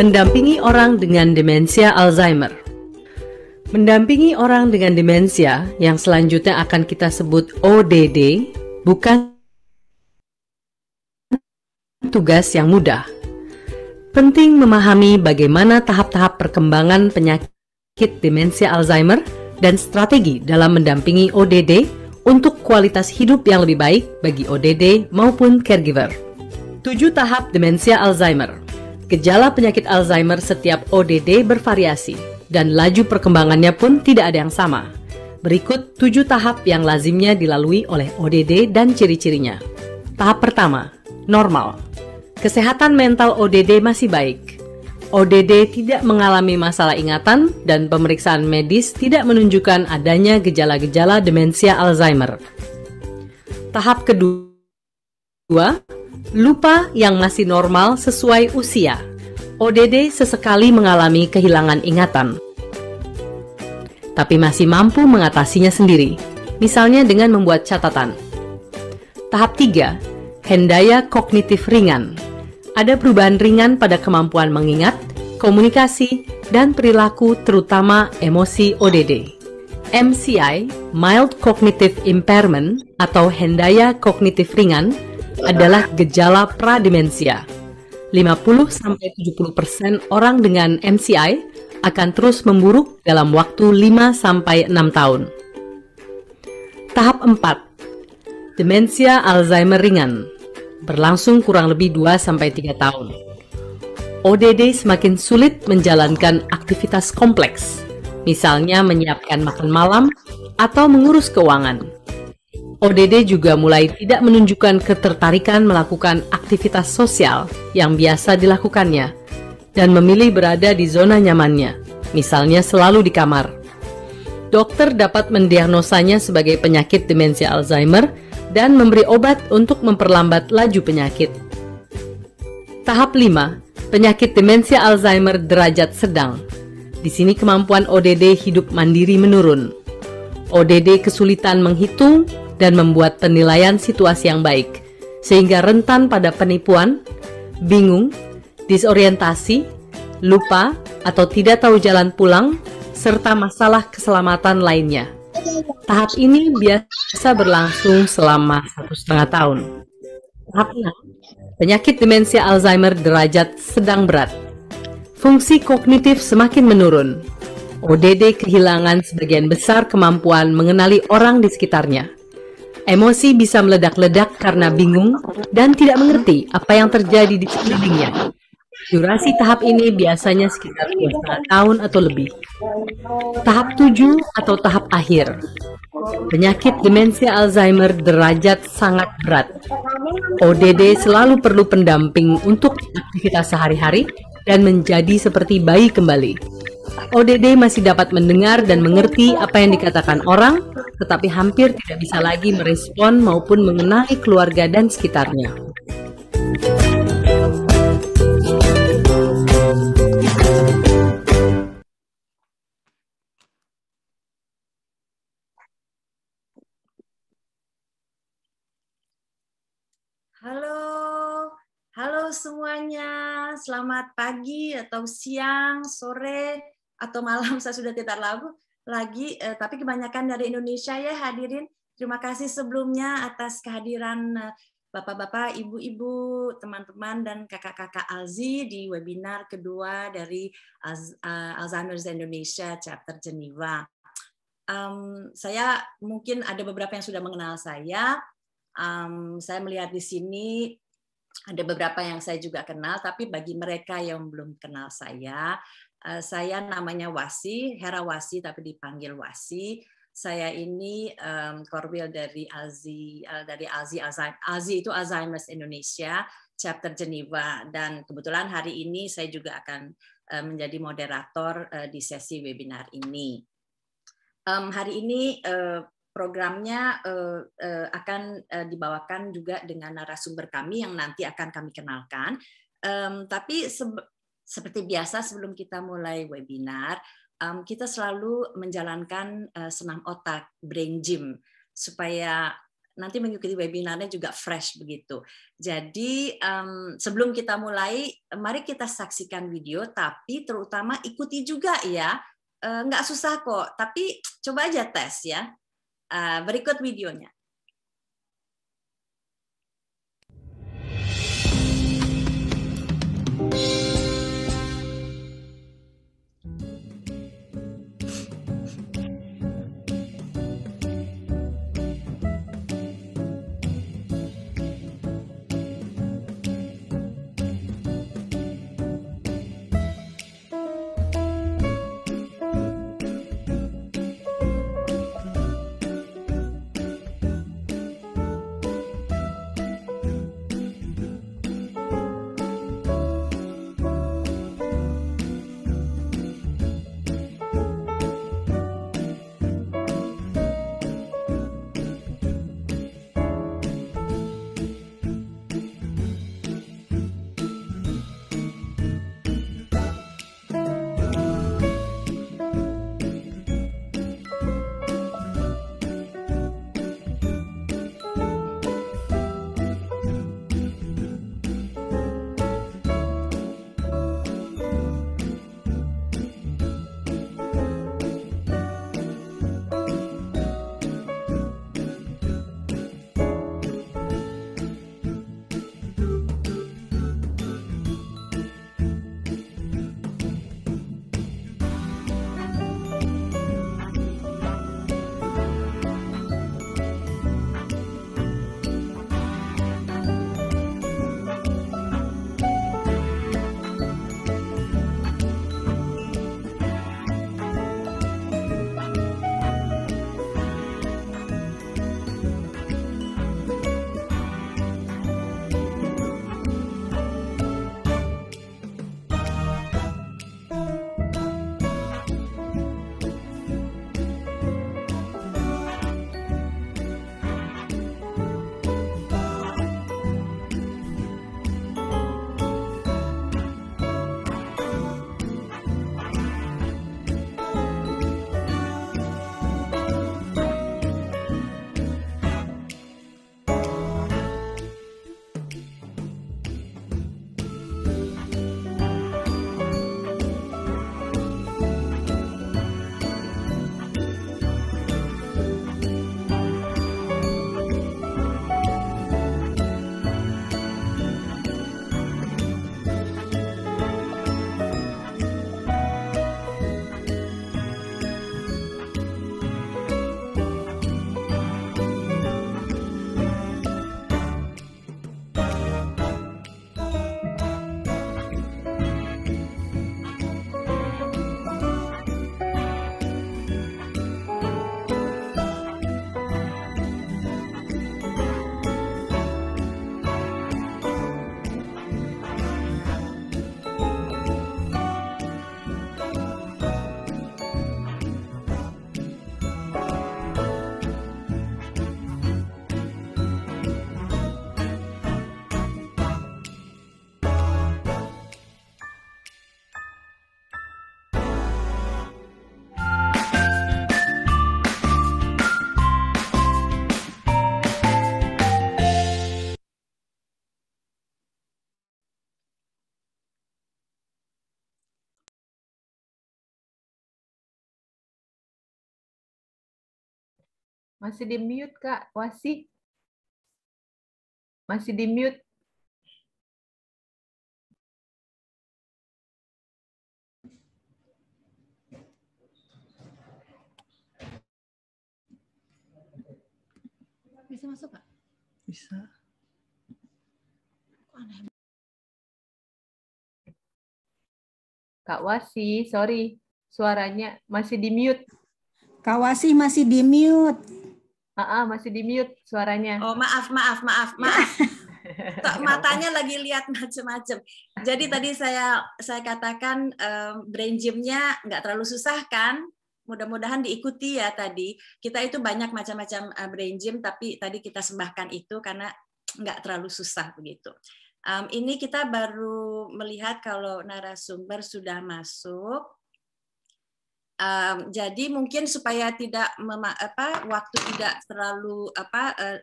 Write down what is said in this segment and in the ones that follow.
Mendampingi orang dengan demensia Alzheimer. Mendampingi orang dengan demensia yang selanjutnya akan kita sebut ODD bukan tugas yang mudah. Penting memahami bagaimana tahap-tahap perkembangan penyakit demensia Alzheimer dan strategi dalam mendampingi ODD untuk kualitas hidup yang lebih baik bagi ODD maupun caregiver. 7 tahap demensia Alzheimer. Gejala penyakit Alzheimer setiap ODD bervariasi dan laju perkembangannya pun tidak ada yang sama. Berikut tujuh tahap yang lazimnya dilalui oleh ODD dan ciri-cirinya. Tahap pertama, normal. Kesehatan mental ODD masih baik. ODD tidak mengalami masalah ingatan dan pemeriksaan medis tidak menunjukkan adanya gejala-gejala demensia Alzheimer. Tahap kedua, lupa yang masih normal sesuai usia. ODD sesekali mengalami kehilangan ingatan, tapi masih mampu mengatasinya sendiri, misalnya dengan membuat catatan. Tahap 3, hendaya kognitif ringan. Ada perubahan ringan pada kemampuan mengingat, komunikasi, dan perilaku terutama emosi ODD. MCI, Mild Cognitive Impairment atau Hendaya Kognitif Ringan, adalah gejala pradimensia 50-70% orang dengan MCI akan terus memburuk dalam waktu 5-6 tahun. Tahap 4. Demensia Alzheimer ringan berlangsung kurang lebih 2-3 tahun. ODD semakin sulit menjalankan aktivitas kompleks, misalnya menyiapkan makan malam atau mengurus keuangan. ODD juga mulai tidak menunjukkan ketertarikan melakukan aktivitas sosial yang biasa dilakukannya dan memilih berada di zona nyamannya, misalnya selalu di kamar. Dokter dapat mendiagnosanya sebagai penyakit demensia Alzheimer dan memberi obat untuk memperlambat laju penyakit. Tahap 5, penyakit demensia Alzheimer derajat sedang. Di sini kemampuan ODD hidup mandiri menurun. ODD kesulitan menghitung, dan membuat penilaian situasi yang baik, sehingga rentan pada penipuan, bingung, disorientasi, lupa, atau tidak tahu jalan pulang, serta masalah keselamatan lainnya. Tahap ini biasa berlangsung selama satu setengah tahun. Tahap 6, penyakit demensia Alzheimer derajat sedang berat. Fungsi kognitif semakin menurun. ODD kehilangan sebagian besar kemampuan mengenali orang di sekitarnya. Emosi bisa meledak-ledak karena bingung dan tidak mengerti apa yang terjadi di sekelilingnya. Durasi tahap ini biasanya sekitar 2,5 tahun atau lebih. Tahap 7 atau tahap akhir. Penyakit demensia Alzheimer derajat sangat berat. ODD selalu perlu pendamping untuk aktivitas sehari-hari dan menjadi seperti bayi kembali. ODD masih dapat mendengar dan mengerti apa yang dikatakan orang, tetapi hampir tidak bisa lagi merespon maupun mengenali keluarga dan sekitarnya. Halo, halo semuanya. Selamat pagi atau siang, sore, atau malam saya sudah tidak lagu lagi, eh, tapi kebanyakan dari Indonesia ya hadirin. Terima kasih sebelumnya atas kehadiran eh, Bapak-bapak, ibu-ibu, teman-teman, dan kakak-kakak Alzi di webinar kedua dari eh, Alzheimer's Indonesia Chapter Geneva. Um, saya mungkin ada beberapa yang sudah mengenal saya. Um, saya melihat di sini ada beberapa yang saya juga kenal, tapi bagi mereka yang belum kenal saya, Eh, saya namanya Wasi, Hera Wasi tapi dipanggil Wasi. Saya ini um, korwil dari Alzi uh, dari Alzi Alzheimer. Alzi itu Alzheimer's Indonesia chapter Geneva dan kebetulan hari ini saya juga akan uh, menjadi moderator uh, di sesi webinar ini. Um, hari ini uh, programnya uh, uh, akan uh, dibawakan juga dengan narasumber kami yang nanti akan kami kenalkan. Um, tapi seperti biasa sebelum kita mulai webinar, um, kita selalu menjalankan uh, senam otak, brain gym, supaya nanti mengikuti webinarnya juga fresh begitu. Jadi um, sebelum kita mulai, mari kita saksikan video, tapi terutama ikuti juga ya. Uh, nggak susah kok, tapi coba aja tes ya. Uh, berikut videonya. Masih di mute, Kak. wasi Masih di mute. Bisa masuk, Kak? Bisa. Kok aneh Kak Wasi, sorry, suaranya masih di mute. Kak Wasi masih di mute. Uh, masih di mute suaranya. Oh maaf maaf maaf ya. maaf. matanya lagi lihat macam-macam. Jadi tadi saya saya katakan um, brain gymnya nggak terlalu susah kan? Mudah-mudahan diikuti ya tadi. Kita itu banyak macam-macam uh, brain gym, tapi tadi kita sembahkan itu karena nggak terlalu susah begitu. Um, ini kita baru melihat kalau narasumber sudah masuk. Um, jadi mungkin supaya tidak mema, apa waktu tidak terlalu apa uh,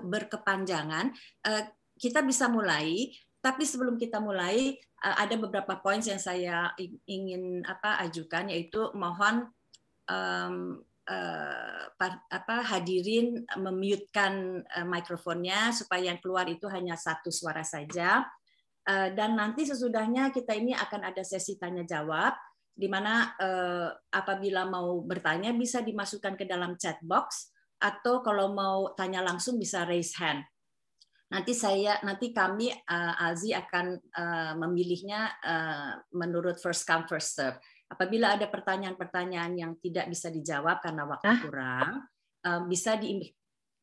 berkepanjangan, uh, kita bisa mulai. Tapi sebelum kita mulai, uh, ada beberapa poin yang saya ingin apa ajukan, yaitu mohon um, uh, apa hadirin memutekan uh, mikrofonnya supaya yang keluar itu hanya satu suara saja. Uh, dan nanti sesudahnya kita ini akan ada sesi tanya jawab di mana eh, apabila mau bertanya bisa dimasukkan ke dalam chat box atau kalau mau tanya langsung bisa raise hand. Nanti saya nanti kami eh, Alzi akan eh, memilihnya eh, menurut first come first serve. Apabila ada pertanyaan-pertanyaan yang tidak bisa dijawab karena waktu Hah? kurang, eh, bisa di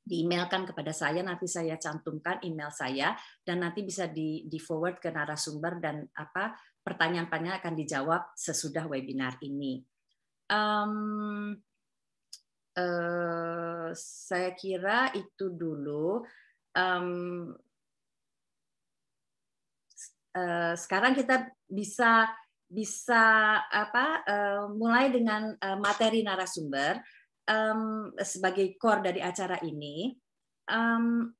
emailkan kepada saya nanti saya cantumkan email saya dan nanti bisa di, di forward ke narasumber dan apa pertanyaan-pertanyaan akan dijawab sesudah webinar ini. Um, uh, saya kira itu dulu. Um, uh, sekarang kita bisa bisa apa uh, mulai dengan uh, materi narasumber um, sebagai core dari acara ini. Um,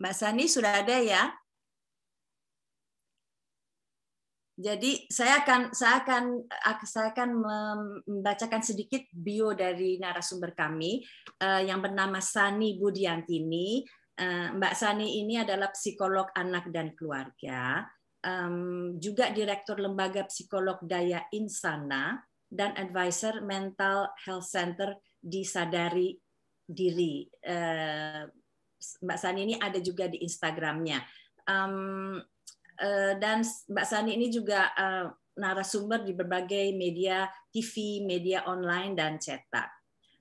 Mbak Sani sudah ada ya? Jadi saya akan saya akan saya akan membacakan sedikit bio dari narasumber kami eh, yang bernama Sani Budiantini. Eh, Mbak Sani ini adalah psikolog anak dan keluarga, juga direktur lembaga psikolog daya Insana dan advisor Mental Health Center di Sadari Diri. Eh, Mbak Sani ini ada juga di Instagramnya. Um, dan Mbak Sani ini juga eh, narasumber di berbagai media TV, media online dan cetak.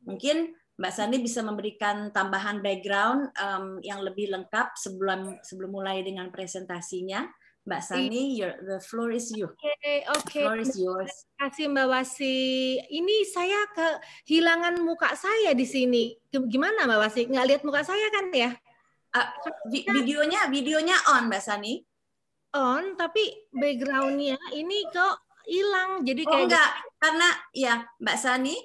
Mungkin Mbak Sani bisa memberikan tambahan background yang lebih lengkap sebelum sebelum mulai dengan presentasinya. Mbak iya. Sani, your, the floor is you. Oke, okay, okay. floor is yours. Terima kasih Mbak Wasi. Ini saya kehilangan muka saya di sini. Gimana Mbak Wasi? Nggak lihat muka saya kan ya? Uh, vi videonya videonya on Mbak Sani. On, tapi backgroundnya ini kok hilang. Jadi oh, kayak oh, enggak, gitu. karena ya Mbak Sani,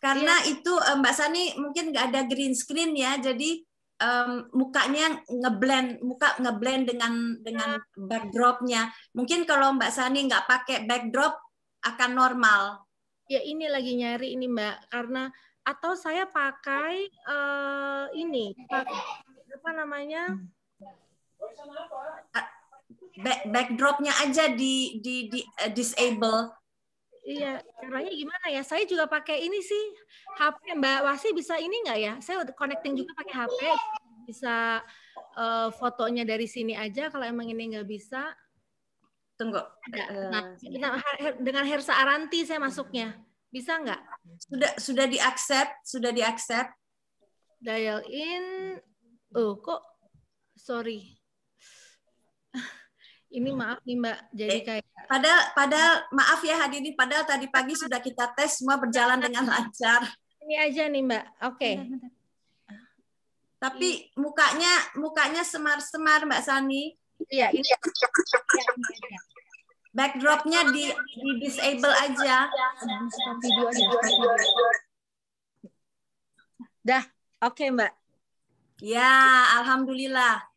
karena yes. Iya. itu eh, Mbak Sani mungkin nggak ada green screen ya, jadi um, mukanya ngeblend muka ngeblend dengan dengan backdropnya mungkin kalau mbak Sani nggak pakai backdrop akan normal ya ini lagi nyari ini mbak karena atau saya pakai uh, ini pakai, apa namanya backdropnya aja di di di uh, disable Iya, caranya gimana ya? Saya juga pakai ini sih HP Mbak Wasi bisa ini nggak ya? Saya connecting juga pakai HP bisa uh, fotonya dari sini aja kalau emang ini nggak bisa. Tunggu. Eh, nah, uh, dengan Hersa Aranti saya masuknya. Bisa nggak? Sudah sudah di sudah di Dial in. Oh, kok sorry. Ini maaf nih Mbak, jadi eh, kayak padahal padahal maaf ya ini padahal tadi pagi sudah kita tes semua berjalan dengan lancar. Ini aja nih Mbak. Oke. Okay. Tapi mukanya mukanya semar-semar Mbak Sani. Iya, ini. Ya, ini ya. Backdropnya di, di disable aja. aja. Dah, oke okay, Mbak. Ya, alhamdulillah.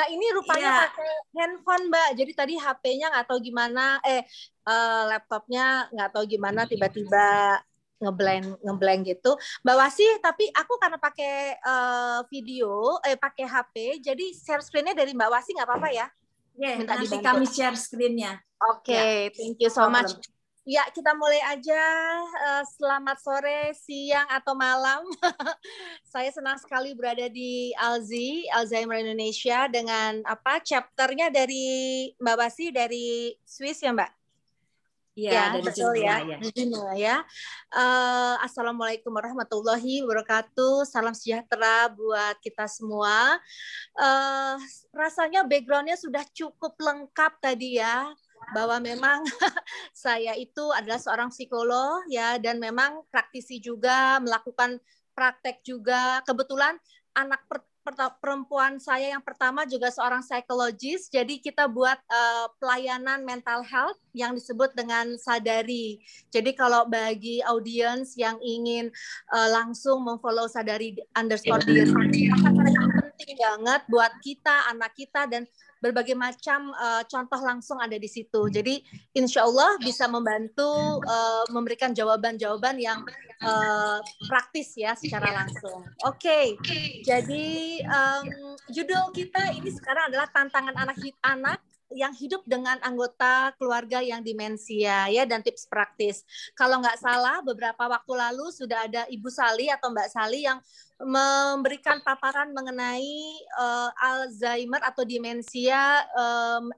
Nah ini rupanya yeah. pakai handphone mbak, jadi tadi HP-nya nggak tahu gimana, eh uh, laptopnya nggak tahu gimana hmm. tiba-tiba ngeblank ngeblank gitu. Mbak Wasi, tapi aku karena pakai uh, video, eh pakai HP, jadi share screen-nya dari Mbak Wasi nggak apa-apa ya? Yeah, Minta nanti dibantu. kami share screen-nya. Oke, okay, ya. yeah. thank you so much. Ya, kita mulai aja. Eh, selamat sore, siang, atau malam. Saya senang sekali berada di Alzi, Alzheimer Indonesia, dengan apa chapternya dari Mbak Basi dari Swiss ya Mbak? Iya, ya, dari betul Jumlah, ya. ya. Jumlah, ya. Uh, Assalamualaikum warahmatullahi wabarakatuh. Salam sejahtera buat kita semua. Uh, rasanya backgroundnya sudah cukup lengkap tadi ya bahwa memang saya itu adalah seorang psikolog ya dan memang praktisi juga melakukan praktek juga. Kebetulan anak per, per, perempuan saya yang pertama juga seorang psikologis. Jadi kita buat uh, pelayanan mental health yang disebut dengan sadari. Jadi kalau bagi audiens yang ingin uh, langsung memfollow sadari underscore diri, sangat penting banget buat kita, anak kita dan berbagai macam uh, contoh langsung ada di situ. Hmm. Jadi insya Allah bisa membantu uh, memberikan jawaban-jawaban yang uh, praktis ya secara langsung. Oke, okay. jadi um, judul kita ini sekarang adalah tantangan anak anak yang hidup dengan anggota keluarga yang demensia ya dan tips praktis. Kalau nggak salah beberapa waktu lalu sudah ada Ibu Sali atau Mbak Sali yang memberikan paparan mengenai uh, Alzheimer atau demensia um,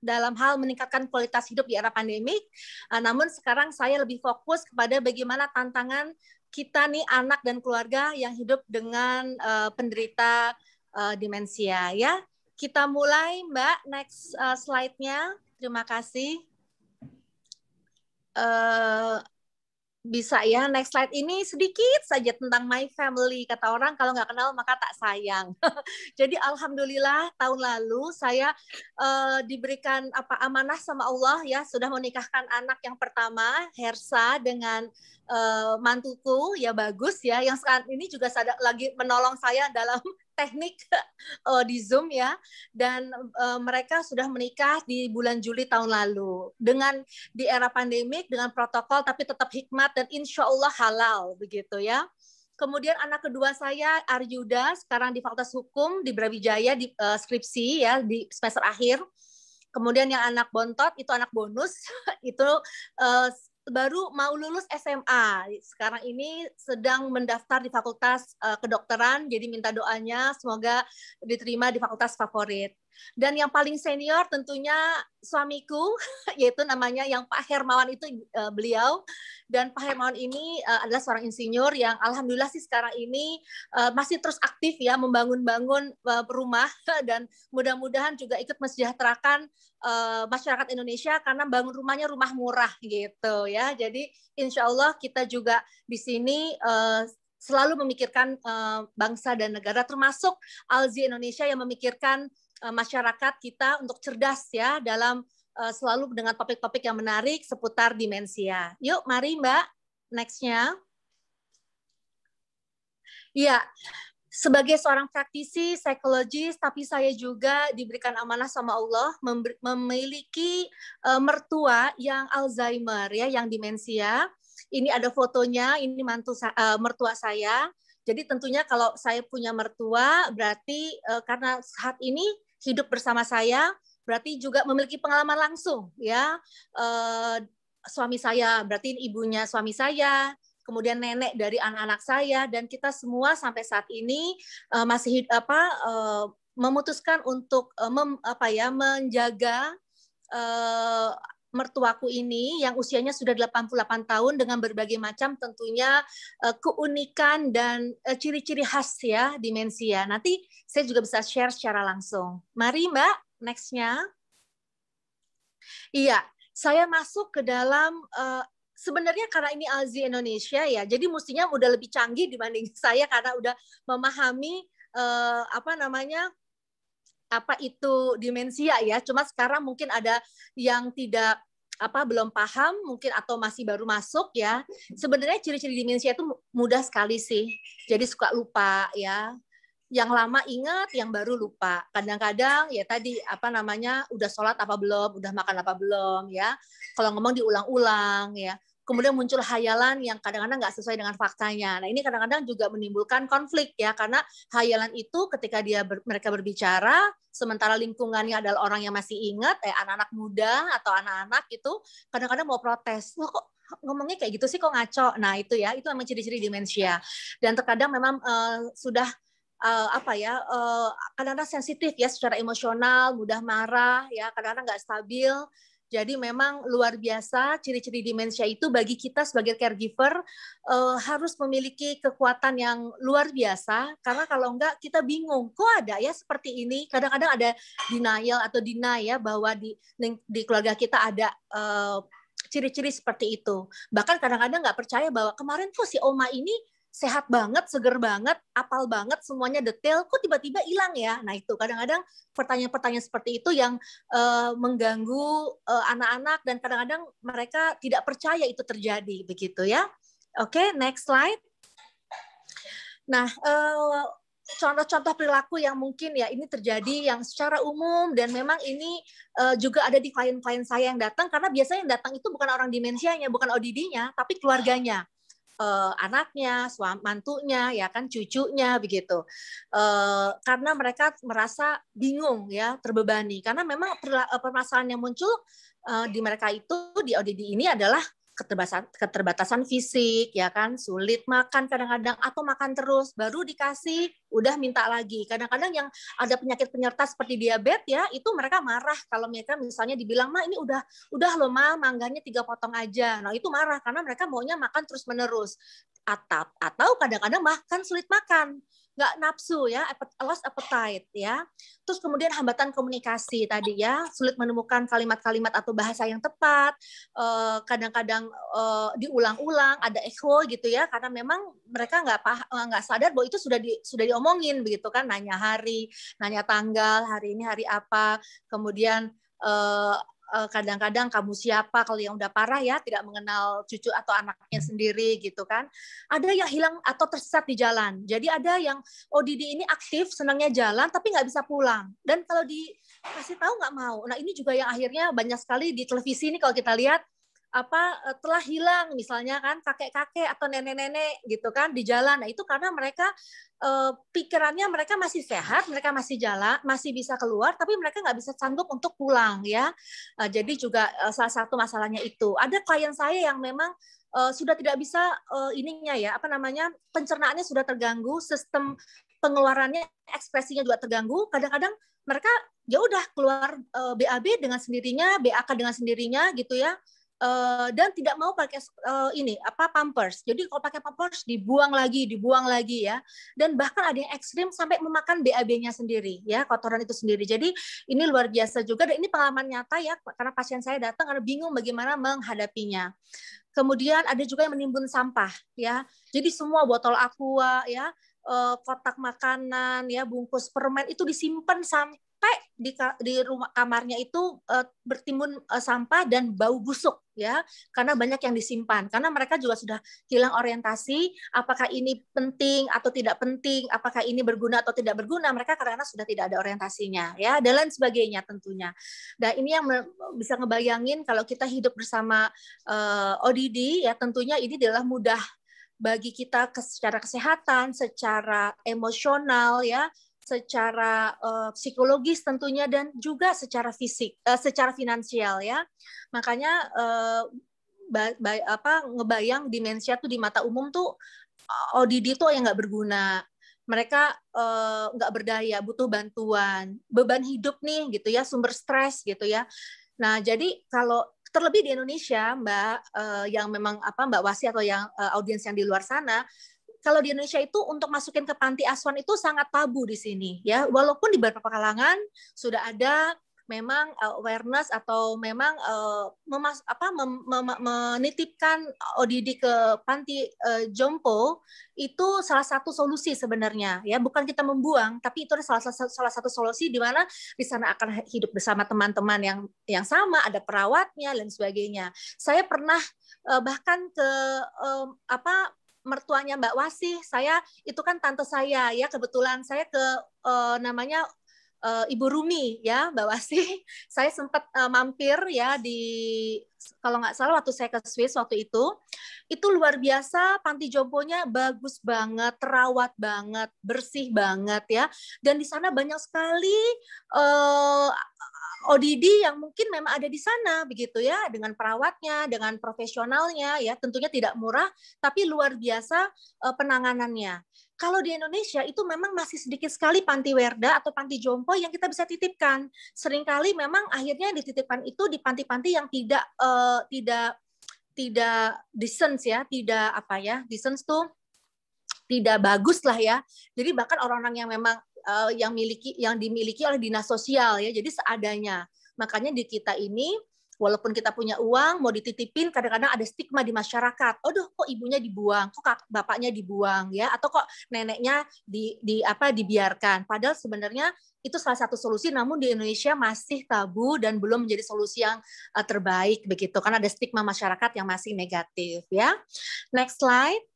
dalam hal meningkatkan kualitas hidup di era pandemik. Uh, namun sekarang saya lebih fokus kepada bagaimana tantangan kita nih anak dan keluarga yang hidup dengan uh, penderita uh, demensia ya. Kita mulai, Mbak. Next uh, slide-nya. Terima kasih. Uh, bisa ya next slide ini sedikit saja tentang my family kata orang kalau nggak kenal maka tak sayang jadi alhamdulillah tahun lalu saya uh, diberikan apa amanah sama Allah ya sudah menikahkan anak yang pertama Hersa dengan uh, mantuku ya bagus ya yang sekarang ini juga lagi menolong saya dalam teknik uh, di Zoom ya dan uh, mereka sudah menikah di bulan Juli tahun lalu dengan di era pandemik dengan protokol tapi tetap hikmat dan insya Allah halal begitu ya. Kemudian anak kedua saya Aryuda sekarang di Fakultas Hukum di Brawijaya di uh, skripsi ya di semester akhir. Kemudian yang anak bontot itu anak bonus itu uh, baru mau lulus SMA. Sekarang ini sedang mendaftar di Fakultas uh, Kedokteran, jadi minta doanya semoga diterima di fakultas favorit. Dan yang paling senior tentunya suamiku, yaitu namanya yang Pak Hermawan itu uh, beliau. Dan Pak Hermawan ini uh, adalah seorang insinyur yang alhamdulillah sih sekarang ini uh, masih terus aktif ya membangun-bangun uh, rumah dan mudah-mudahan juga ikut mesejahterakan uh, masyarakat Indonesia karena bangun rumahnya rumah murah gitu ya. Jadi insya Allah kita juga di sini uh, selalu memikirkan uh, bangsa dan negara termasuk Alzi Indonesia yang memikirkan Eh, masyarakat kita untuk cerdas ya dalam uh, selalu dengan topik-topik yang menarik seputar demensia. Ya. Yuk, mari Mbak, nextnya. Iya, sebagai seorang praktisi psikologis, tapi saya juga diberikan amanah sama Allah memiliki uh, mertua yang Alzheimer ya, yang demensia. Ya. Ini ada fotonya, ini mantu uh, mertua saya. Jadi tentunya kalau saya punya mertua berarti uh, karena saat ini hidup bersama saya berarti juga memiliki pengalaman langsung ya uh, suami saya berarti ibunya suami saya kemudian nenek dari anak-anak saya dan kita semua sampai saat ini uh, masih apa uh, memutuskan untuk uh, mem, apa ya menjaga mertuaku ini yang usianya sudah 88 tahun dengan berbagai macam tentunya eh, keunikan dan eh, ciri-ciri khas ya demensia. Nanti saya juga bisa share secara langsung. Mari Mbak, nextnya. Iya, saya masuk ke dalam eh, sebenarnya karena ini Alzi Indonesia ya, jadi mestinya udah lebih canggih dibanding saya karena udah memahami apa namanya apa itu demensia ya. Cuma sekarang mungkin ada yang tidak apa belum paham mungkin atau masih baru masuk ya. Sebenarnya ciri-ciri demensia itu mudah sekali sih. Jadi suka lupa ya. Yang lama ingat, yang baru lupa. Kadang-kadang ya tadi apa namanya udah sholat apa belum, udah makan apa belum ya. Kalau ngomong diulang-ulang ya kemudian muncul hayalan yang kadang-kadang nggak sesuai dengan faktanya. Nah ini kadang-kadang juga menimbulkan konflik ya karena hayalan itu ketika dia ber, mereka berbicara, sementara lingkungannya adalah orang yang masih ingat, eh anak-anak muda atau anak-anak itu kadang-kadang mau protes, kok ngomongnya kayak gitu sih kok ngaco. Nah itu ya itu memang ciri-ciri demensia dan terkadang memang uh, sudah uh, apa ya uh, kadang-kadang sensitif ya secara emosional mudah marah ya kadang-kadang nggak stabil jadi memang luar biasa ciri-ciri demensia itu bagi kita sebagai caregiver uh, harus memiliki kekuatan yang luar biasa karena kalau enggak kita bingung kok ada ya seperti ini. Kadang-kadang ada denial atau dina ya bahwa di di keluarga kita ada ciri eh, ciri-ciri seperti itu. Bahkan kadang-kadang nggak percaya bahwa kemarin kok si oma ini sehat banget, seger banget, apal banget, semuanya detail, kok tiba-tiba hilang ya? Nah itu kadang-kadang pertanyaan-pertanyaan seperti itu yang uh, mengganggu anak eh, anak-anak dan kadang-kadang mereka tidak percaya itu terjadi begitu ya. Oke, okay, next slide. Nah, uh, contoh-contoh perilaku yang mungkin ya ini terjadi yang secara umum dan memang ini uh, juga ada di klien-klien saya yang datang karena biasanya yang datang itu bukan orang demensianya, bukan ODD-nya, tapi keluarganya uh, anaknya, suami mantunya, ya kan cucunya begitu. Uh, karena mereka merasa bingung ya, terbebani. Karena memang eh, permasalahan yang muncul uh, di mereka itu di ODD ini adalah keterbatasan keterbatasan fisik ya kan sulit makan kadang-kadang atau makan terus baru dikasih udah minta lagi kadang-kadang yang ada penyakit penyerta seperti diabetes ya itu mereka marah kalau mereka misalnya dibilang mah ini udah udah loh mah mangganya tiga potong aja nah itu marah karena mereka maunya makan terus menerus atau atau kadang-kadang makan sulit makan nggak nafsu ya, lost appetite ya. Terus kemudian hambatan komunikasi tadi ya, sulit menemukan kalimat-kalimat atau bahasa yang tepat, eh, kadang-kadang eh, diulang-ulang, ada echo gitu ya, karena memang mereka nggak paham, eh, nggak sadar bahwa itu sudah di, sudah diomongin begitu kan, nanya hari, nanya tanggal, hari ini hari apa, kemudian Eh, kadang-kadang kamu siapa kalau yang udah parah ya tidak mengenal cucu atau anaknya hmm. sendiri gitu kan ada yang hilang atau tersesat di jalan jadi ada yang oh Didi ini aktif senangnya jalan tapi nggak bisa pulang dan kalau dikasih tahu nggak mau nah ini juga yang akhirnya banyak sekali di televisi ini kalau kita lihat apa eh, telah hilang misalnya kan kakek-kakek atau nenek-nenek gitu kan di jalan. Nah, itu karena mereka eh, pikirannya mereka masih sehat, mereka masih jalan, masih bisa keluar tapi mereka nggak bisa sanggup untuk pulang ya. Eh, jadi juga eh, salah satu masalahnya itu. Ada klien saya yang memang eh, sudah tidak bisa eh, ininya ya apa namanya pencernaannya sudah terganggu sistem pengeluarannya ekspresinya juga terganggu kadang-kadang mereka ya udah keluar eh, BAB dengan sendirinya BAK dengan sendirinya gitu ya Eh, dan tidak mau pakai uh, ini apa pampers. Jadi kalau pakai pampers dibuang lagi, dibuang lagi ya. Dan bahkan ada yang ekstrim sampai memakan BAB-nya sendiri ya, kotoran itu sendiri. Jadi ini luar biasa juga dan ini pengalaman nyata ya karena pasien saya datang karena bingung bagaimana menghadapinya. Kemudian ada juga yang menimbun sampah ya. Jadi semua botol aqua ya, eh, kotak makanan ya bungkus permen itu disimpan sampai sampai di, di rumah kamarnya itu uh, bertimbun uh, sampah dan bau busuk ya karena banyak yang disimpan karena mereka juga sudah hilang orientasi apakah ini penting atau tidak penting apakah ini berguna atau tidak berguna mereka karena sudah tidak ada orientasinya ya dan lain sebagainya tentunya nah ini yang bisa ngebayangin kalau kita hidup bersama uh, eh, ODD ya tentunya ini adalah mudah bagi kita secara kesehatan, secara emosional ya, secara uh, psikologis tentunya dan juga secara fisik, uh, secara finansial ya. Makanya uh, ba, ba, apa ngebayang demensia tuh di mata umum tuh ODD itu yang nggak berguna. Mereka nggak uh, berdaya, butuh bantuan, beban hidup nih gitu ya, sumber stres gitu ya. Nah jadi kalau terlebih di Indonesia Mbak uh, yang memang apa Mbak Wasi atau yang uh, audiens yang di luar sana kalau di Indonesia itu untuk masukin ke panti asuhan itu sangat tabu di sini ya walaupun di beberapa kalangan sudah ada memang eh, awareness atau memang uh, memas apa mem, mem, menitipkan ODD ke panti uh, jompo itu salah satu solusi sebenarnya ya bukan kita membuang tapi itu adalah salah satu salah satu solusi di mana di sana akan hidup bersama teman-teman yang yang sama ada perawatnya dan sebagainya saya pernah uh, bahkan ke um, apa mertuanya Mbak Wasih, saya itu kan tante saya ya kebetulan saya ke uh, namanya uh, Ibu Rumi ya Mbak Wasih. Saya sempat uh, eh, mampir ya di kalau nggak salah waktu saya ke Swiss waktu itu. Itu luar biasa panti jomponya bagus banget, terawat banget, bersih banget ya. Dan di sana banyak sekali uh, ODD yang mungkin memang ada di sana begitu ya dengan perawatnya, dengan profesionalnya ya tentunya tidak murah tapi luar biasa eh, penanganannya. Kalau di Indonesia itu memang masih sedikit sekali panti werda atau panti jompo yang kita bisa titipkan. Seringkali memang akhirnya dititipkan itu di panti-panti yang tidak uh, tidak tidak distance ya, tidak apa ya, distance tuh tidak bagus lah ya. Jadi bahkan orang-orang yang memang uh, yang miliki yang dimiliki oleh dinas sosial ya. Jadi seadanya. Makanya di kita ini walaupun kita punya uang mau dititipin kadang-kadang ada stigma di masyarakat. oh kok ibunya dibuang, kok bapaknya dibuang ya atau kok neneknya di di apa dibiarkan. Padahal sebenarnya itu salah satu solusi namun di Indonesia masih tabu dan belum menjadi solusi yang uh, terbaik begitu karena ada stigma masyarakat yang masih negatif ya. Next slide.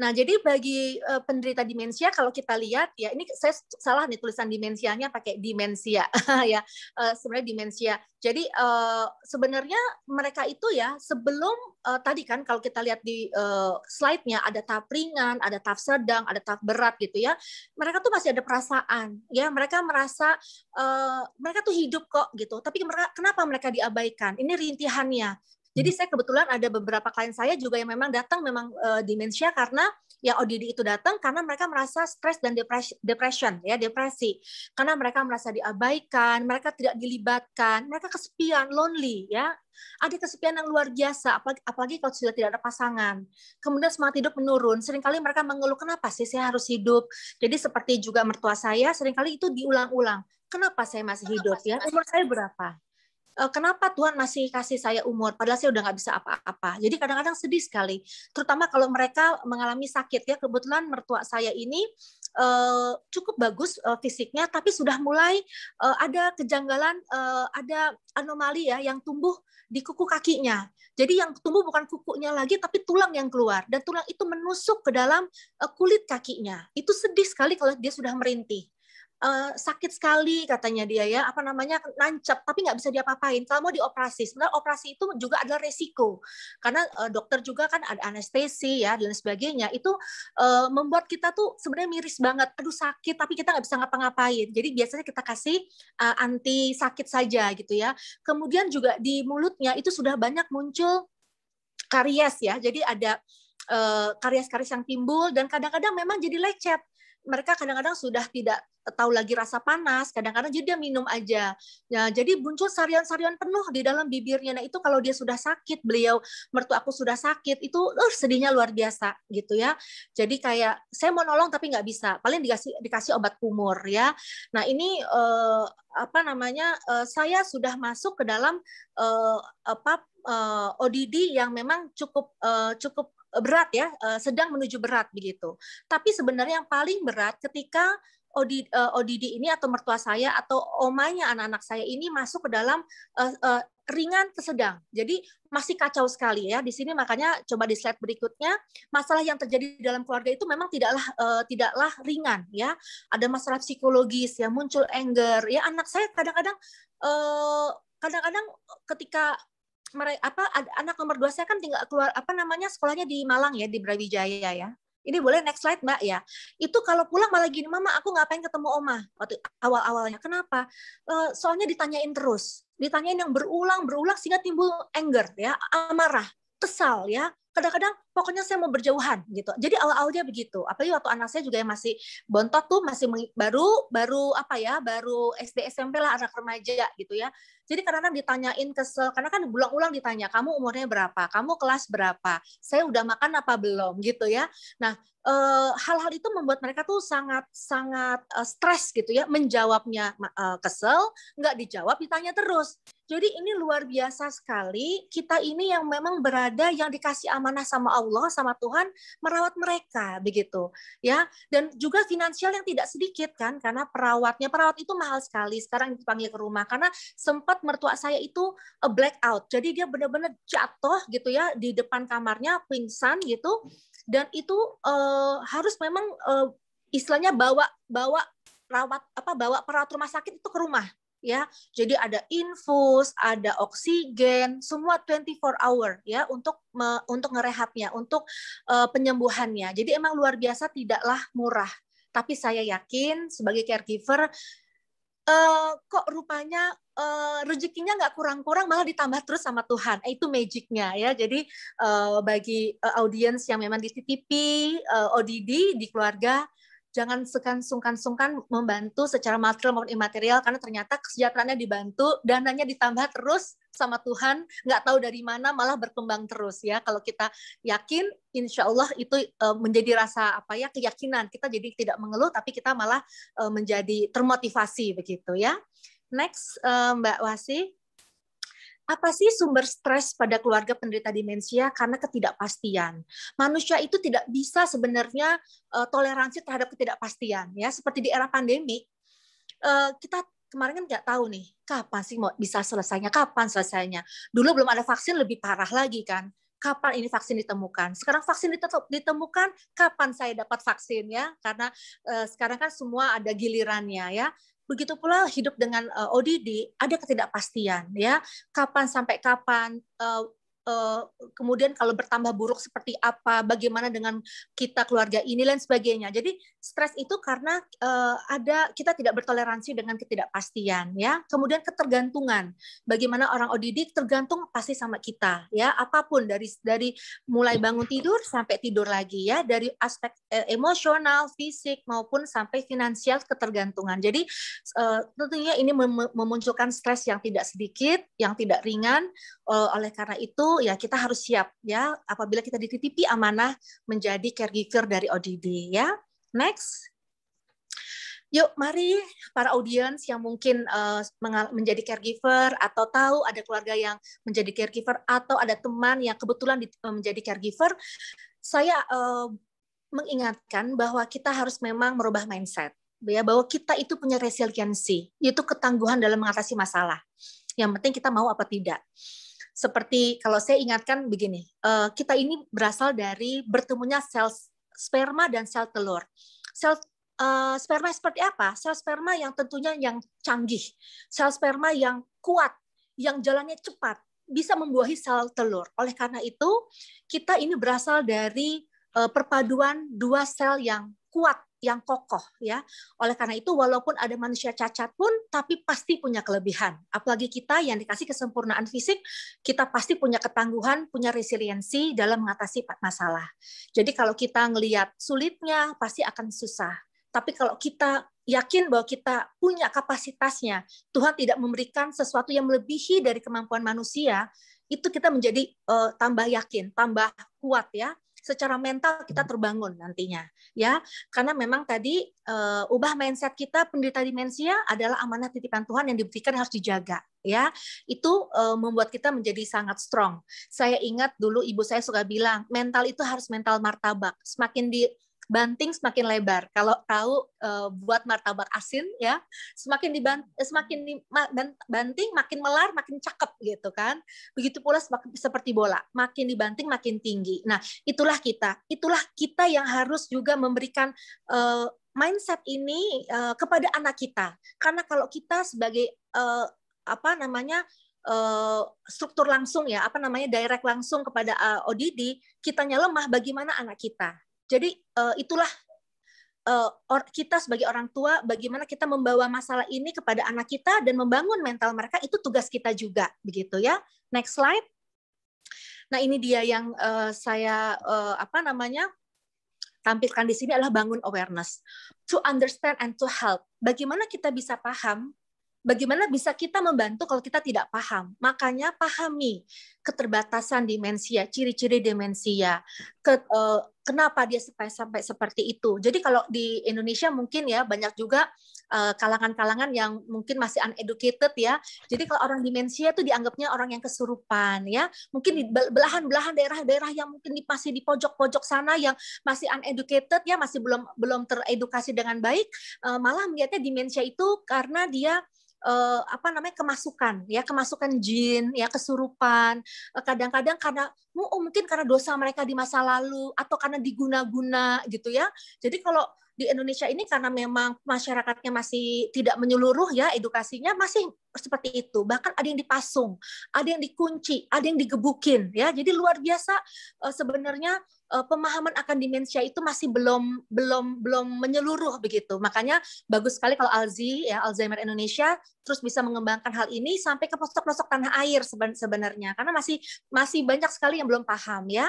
Nah, jadi bagi uh, penderita demensia kalau kita lihat ya ini saya salah nih tulisan demensianya pakai demensia ya. Uh, sebenarnya demensia. Jadi uh, sebenarnya mereka itu ya sebelum uh, tadi kan kalau kita lihat di uh, slide-nya ada tahap ringan, ada tahap sedang, ada tahap berat gitu ya. Mereka tuh masih ada perasaan ya, mereka merasa uh, mereka tuh hidup kok gitu. Tapi mereka kenapa mereka diabaikan? Ini rintihannya. Jadi saya kebetulan ada beberapa klien saya juga yang memang datang memang uh, demensia karena ya ODD itu datang karena mereka merasa stres dan depresi, depression ya depresi karena mereka merasa diabaikan mereka tidak dilibatkan mereka kesepian lonely ya ada kesepian yang luar biasa apalagi, apalagi kalau sudah tidak ada pasangan kemudian semangat hidup menurun seringkali mereka mengeluh kenapa sih saya harus hidup jadi seperti juga mertua saya seringkali itu diulang-ulang kenapa saya masih hidup ya umur saya berapa Eh, kenapa Tuhan masih kasih saya umur padahal saya udah nggak bisa apa-apa. Jadi kadang-kadang sedih sekali, terutama kalau mereka mengalami sakit ya. Kebetulan mertua saya ini uh, cukup bagus uh, fisiknya tapi sudah mulai uh, ada kejanggalan, uh, ada anomali ya yang tumbuh di kuku kakinya. Jadi yang tumbuh bukan kukunya lagi tapi tulang yang keluar dan tulang itu menusuk ke dalam uh, kulit kakinya. Itu sedih sekali kalau dia sudah merintih. Eh, sakit sekali katanya dia ya apa namanya nancap tapi nggak bisa diapa-apain kalau mau dioperasi sebenarnya operasi itu juga adalah resiko karena uh, dokter juga kan ada anestesi ya dan sebagainya itu uh, membuat kita tuh sebenarnya miris banget aduh sakit tapi kita nggak bisa ngapa-ngapain jadi biasanya kita kasih uh, anti sakit saja gitu ya kemudian juga di mulutnya itu sudah banyak muncul karies ya jadi ada karies-karies yang timbul dan kadang-kadang memang jadi lecet mereka kadang-kadang sudah tidak tahu lagi rasa panas, kadang-kadang jadi dia minum aja. Ya, jadi muncul sarian-sarian penuh di dalam bibirnya. Nah, itu kalau dia sudah sakit, beliau mertua aku sudah sakit, itu uh, sedihnya luar biasa gitu ya. Jadi kayak saya mau nolong tapi nggak bisa. Paling dikasih dikasih obat kumur ya. Nah, ini uh, apa namanya? Uh, saya sudah masuk ke dalam uh, apa uh, ODD yang memang cukup uh, cukup berat ya, eh, sedang menuju berat begitu. Tapi sebenarnya yang paling berat ketika ODD, eh, ODD ini atau mertua saya atau omanya anak-anak saya ini masuk ke dalam eh, ringan ke sedang. Jadi masih kacau sekali ya di sini makanya coba di slide berikutnya masalah yang terjadi di dalam keluarga itu memang tidaklah uh, tidaklah ringan ya. Ada masalah psikologis ya muncul anger ya anak saya kadang-kadang kadang-kadang ketika apa anak nomor dua saya kan tinggal keluar apa namanya sekolahnya di Malang ya di Brawijaya ya ini boleh next slide mbak ya itu kalau pulang malah gini mama aku pengen ketemu oma waktu awal awalnya kenapa eh, soalnya ditanyain terus ditanyain yang berulang berulang sehingga timbul anger ya amarah kesal ya kadang-kadang pokoknya saya mau berjauhan gitu jadi awal dia begitu apalagi waktu anak saya juga yang masih bontot tuh masih baru baru apa ya baru SD SMP lah anak remaja gitu ya jadi karena ditanyain kesel karena kan ulang-ulang ditanya kamu umurnya berapa kamu kelas berapa saya udah makan apa belum gitu ya nah eh, hal-hal itu membuat mereka tuh sangat sangat eh, stres gitu ya menjawabnya eh, kesel nggak dijawab ditanya terus jadi ini luar biasa sekali kita ini yang memang berada yang dikasih amanah sama Allah sama Tuhan merawat mereka begitu ya dan juga finansial yang tidak sedikit kan karena perawatnya perawat itu mahal sekali sekarang dipanggil ke rumah karena sempat mertua saya itu eh, black out jadi dia benar-benar jatuh gitu ya di depan kamarnya pingsan gitu dan itu uh, harus memang uh, istilahnya bawa bawa perawat apa bawa perawat rumah sakit itu ke rumah ya. Jadi ada infus, ada oksigen, semua 24 hour ya untuk me, untuk ngerehabnya, untuk uh, penyembuhannya. Jadi emang luar biasa tidaklah murah. Tapi saya yakin sebagai caregiver uh, kok rupanya uh, rezekinya nggak kurang-kurang malah ditambah terus sama Tuhan. Eh, itu magicnya ya. Jadi uh, bagi uh, audiens yang memang TTP, uh, ODD di keluarga jangan sungkan-sungkan membantu secara material maupun imaterial karena ternyata kesejahteraannya dibantu, dananya ditambah terus sama Tuhan, nggak tahu dari mana malah berkembang terus ya. Kalau kita yakin, insya Allah itu e, menjadi rasa apa ya keyakinan kita jadi tidak mengeluh, tapi kita malah e, menjadi termotivasi begitu ya. Next e, Mbak Wasi apa sih sumber stres pada keluarga penderita demensia karena ketidakpastian. Manusia itu tidak bisa sebenarnya uh, toleransi terhadap ketidakpastian ya seperti di era pandemi uh, kita kemarin kan nggak tahu nih kapan sih mau bisa selesainya, kapan selesainya. Dulu belum ada vaksin lebih parah lagi kan. Kapan ini vaksin ditemukan? Sekarang vaksin ditemukan, kapan saya dapat vaksin ya? Karena uh, sekarang kan semua ada gilirannya ya. Begitu pula hidup dengan eh, ODD ada ketidakpastian ya. Kapan sampai kapan uh, Eh, kemudian kalau bertambah buruk seperti apa, bagaimana dengan kita keluarga ini dan sebagainya. Jadi stres itu karena eh, ada kita tidak bertoleransi dengan ketidakpastian ya. Kemudian ketergantungan. Bagaimana orang ODD tergantung pasti sama kita ya, apapun dari dari mulai bangun tidur sampai tidur lagi ya, dari aspek eh, emosional, fisik maupun sampai finansial ketergantungan. Jadi tentunya ini memunculkan stres yang tidak sedikit, yang tidak ringan. oleh karena itu ya kita harus siap ya apabila kita dititipi amanah menjadi caregiver dari ODD ya. Next. Yuk, mari para audiens yang mungkin uh, menjadi caregiver atau tahu ada keluarga yang menjadi caregiver atau ada teman yang kebetulan eh, menjadi caregiver, saya uh, mengingatkan bahwa kita harus memang merubah mindset, ya bahwa kita itu punya resiliensi, itu ketangguhan dalam mengatasi masalah. Yang penting kita mau apa tidak. Seperti kalau saya ingatkan begini, eh, kita ini berasal dari bertemunya sel sperma dan sel telur. Sel eh, sperma seperti apa? Sel sperma yang tentunya yang canggih, sel sperma yang kuat, yang jalannya cepat, bisa membuahi sel telur. Oleh karena itu, kita ini berasal dari eh, perpaduan dua sel yang kuat yang kokoh ya. Oleh karena itu walaupun ada manusia cacat pun tapi pasti punya kelebihan. Apalagi kita yang dikasih kesempurnaan fisik, kita pasti punya ketangguhan, punya resiliensi dalam mengatasi masalah. Jadi kalau kita ngelihat sulitnya pasti akan susah. Tapi kalau kita yakin bahwa kita punya kapasitasnya, Tuhan tidak memberikan sesuatu yang melebihi dari kemampuan manusia, itu kita menjadi uh, tambah yakin, tambah kuat ya, secara mental kita hmm. terbangun nantinya ya karena memang tadi uh, ubah mindset kita penderita demensia adalah amanah titipan Tuhan yang diberikan harus dijaga ya itu uh, membuat kita menjadi sangat strong saya ingat dulu ibu saya suka bilang mental itu harus mental martabak semakin di banting semakin lebar. Kalau tahu uh, buat martabak asin ya, semakin dibant eh, semakin di banting makin melar, makin cakep gitu kan. Begitu pula seperti bola, makin dibanting makin tinggi. Nah, itulah kita. Itulah kita yang harus juga memberikan uh, mindset ini uh, kepada anak kita. Karena kalau kita sebagai uh, apa namanya struktur langsung ya apa namanya direct langsung kepada uh, ODD kitanya lemah bagaimana anak kita jadi uh, itulah uh, or, kita sebagai orang tua bagaimana kita membawa masalah ini kepada anak kita dan membangun mental mereka itu tugas kita juga begitu ya. Next slide. Nah, ini dia yang uh, saya uh, apa namanya? tampilkan di sini adalah bangun awareness, to understand and to help. Bagaimana kita bisa paham bagaimana bisa kita membantu kalau kita tidak paham? Makanya pahami keterbatasan demensia, ciri-ciri demensia, ke, uh, kenapa dia sampai, sampai seperti itu. Jadi kalau di Indonesia mungkin ya banyak juga eh, kalangan-kalangan uh, yang mungkin masih uneducated ya. Jadi kalau orang demensia itu dianggapnya orang yang kesurupan ya. Mungkin di belahan-belahan daerah-daerah yang mungkin di, masih di pojok-pojok sana yang masih uneducated ya, masih belum belum teredukasi dengan baik, uh, malah melihatnya demensia itu karena dia uh, apa namanya kemasukan ya kemasukan jin ya kesurupan eh, kadang-kadang karena oh, oh, mungkin karena dosa mereka di masa lalu atau karena diguna-guna gitu ya jadi kalau di Indonesia ini karena memang masyarakatnya masih tidak menyeluruh ya edukasinya masih seperti itu bahkan ada yang dipasung ada yang dikunci ada yang digebukin ya jadi luar biasa eh, sebenarnya uh, pemahaman akan demensia itu masih belum belum belum menyeluruh begitu. Makanya bagus sekali kalau Alzi ya Alzheimer Indonesia terus bisa mengembangkan hal ini sampai ke pelosok-pelosok tanah air sebenarnya karena masih masih banyak sekali yang belum paham ya.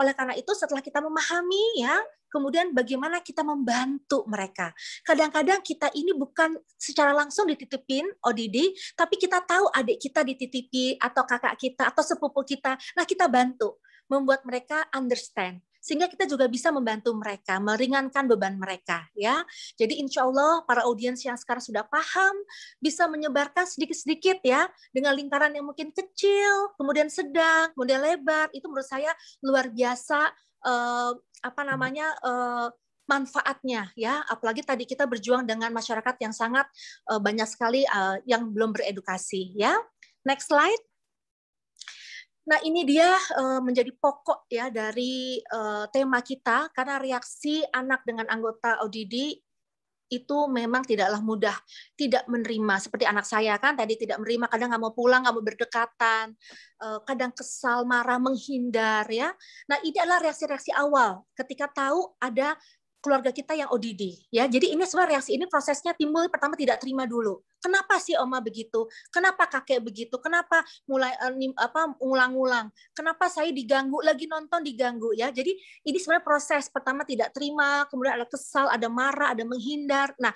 Oleh karena itu setelah kita memahami ya kemudian bagaimana kita membantu mereka. Kadang-kadang kita ini bukan secara langsung dititipin ODD, oh, tapi kita tahu adik kita dititipi atau kakak kita atau sepupu kita, nah kita bantu membuat mereka understand sehingga kita juga bisa membantu mereka meringankan beban mereka ya jadi insya Allah para audiens yang sekarang sudah paham bisa menyebarkan sedikit-sedikit ya dengan lingkaran yang mungkin kecil kemudian sedang kemudian lebar itu menurut saya luar biasa eh, apa hmm. namanya eh, manfaatnya ya apalagi tadi kita berjuang dengan masyarakat yang sangat eh, banyak sekali eh, yang belum beredukasi ya next slide Nah, ini dia uh, menjadi pokok ya dari uh, tema kita karena reaksi anak dengan anggota ODD itu memang tidaklah mudah tidak menerima seperti anak saya kan tadi tidak menerima kadang nggak mau pulang nggak mau berdekatan eh, kadang kesal marah menghindar ya nah ini adalah reaksi-reaksi awal ketika tahu ada keluarga kita yang ODD ya. Jadi ini semua reaksi ini prosesnya timbul pertama tidak terima dulu. Kenapa sih oma begitu? Kenapa kakek begitu? Kenapa mulai eh, apa ulang-ulang? Kenapa saya diganggu lagi nonton diganggu ya? Jadi ini sebenarnya proses pertama tidak terima, kemudian ada kesal, ada marah, ada menghindar. Nah,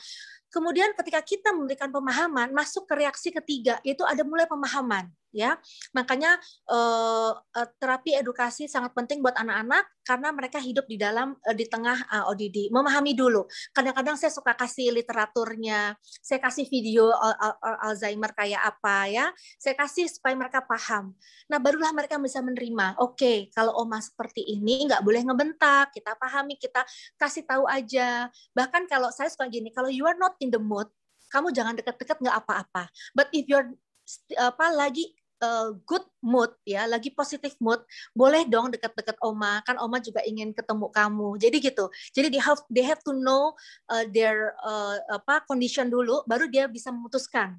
Kemudian ketika kita memberikan pemahaman, masuk ke reaksi ketiga, yaitu ada mulai pemahaman. ya. Makanya eh, eh, terapi edukasi sangat penting buat anak-anak karena mereka hidup di dalam eh, di tengah ODD. Memahami dulu. Kadang-kadang saya suka kasih literaturnya, saya kasih video al al al Alzheimer kayak apa ya. Saya kasih supaya mereka paham. Nah barulah mereka bisa menerima. Oke, okay, kalau oma seperti ini nggak boleh ngebentak. Kita pahami, kita kasih tahu aja. Bahkan kalau saya suka gini, kalau you are not in the mood, kamu jangan deket-deket nggak apa-apa. But if you're apa lagi uh, good mood ya, lagi positif mood, boleh dong deket-deket oma. Kan oma juga ingin ketemu kamu. Jadi gitu. Jadi they have they have to know uh, their uh, apa condition dulu, baru dia bisa memutuskan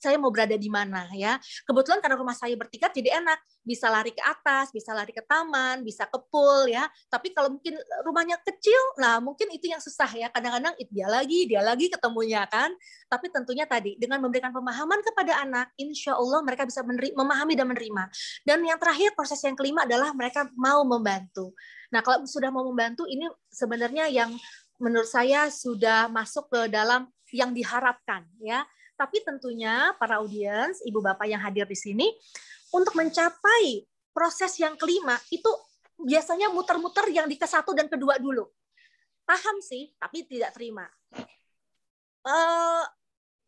saya mau berada di mana ya. Kebetulan karena rumah saya bertingkat jadi enak, bisa lari ke atas, bisa lari ke taman, bisa ke pool ya. Tapi kalau mungkin rumahnya kecil, nah mungkin itu yang susah ya. Kadang-kadang dia lagi, dia lagi ketemunya kan. Tapi tentunya tadi dengan memberikan pemahaman kepada anak, insya Allah mereka bisa memahami dan menerima. Dan yang terakhir proses yang kelima adalah mereka mau membantu. Nah kalau sudah mau membantu ini sebenarnya yang menurut saya sudah masuk ke dalam yang diharapkan ya tapi tentunya para audiens, ibu bapak yang hadir di sini, untuk mencapai proses yang kelima itu biasanya muter-muter yang di ke satu dan kedua dulu. Paham sih, tapi tidak terima. Uh,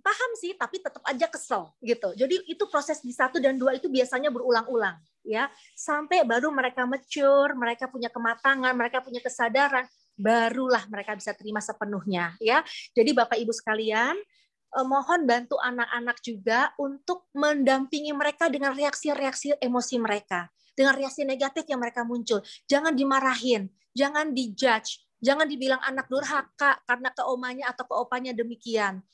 paham sih, tapi tetap aja kesel gitu. Jadi itu proses di satu dan dua itu biasanya berulang-ulang ya sampai baru mereka mature, mereka punya kematangan, mereka punya kesadaran, barulah mereka bisa terima sepenuhnya ya. Jadi Bapak Ibu sekalian, eh, mohon bantu anak-anak juga untuk mendampingi mereka dengan reaksi-reaksi emosi mereka, dengan reaksi negatif yang mereka muncul. Jangan dimarahin, jangan dijudge, jangan dibilang anak durhaka karena ke omanya atau ke opanya demikian.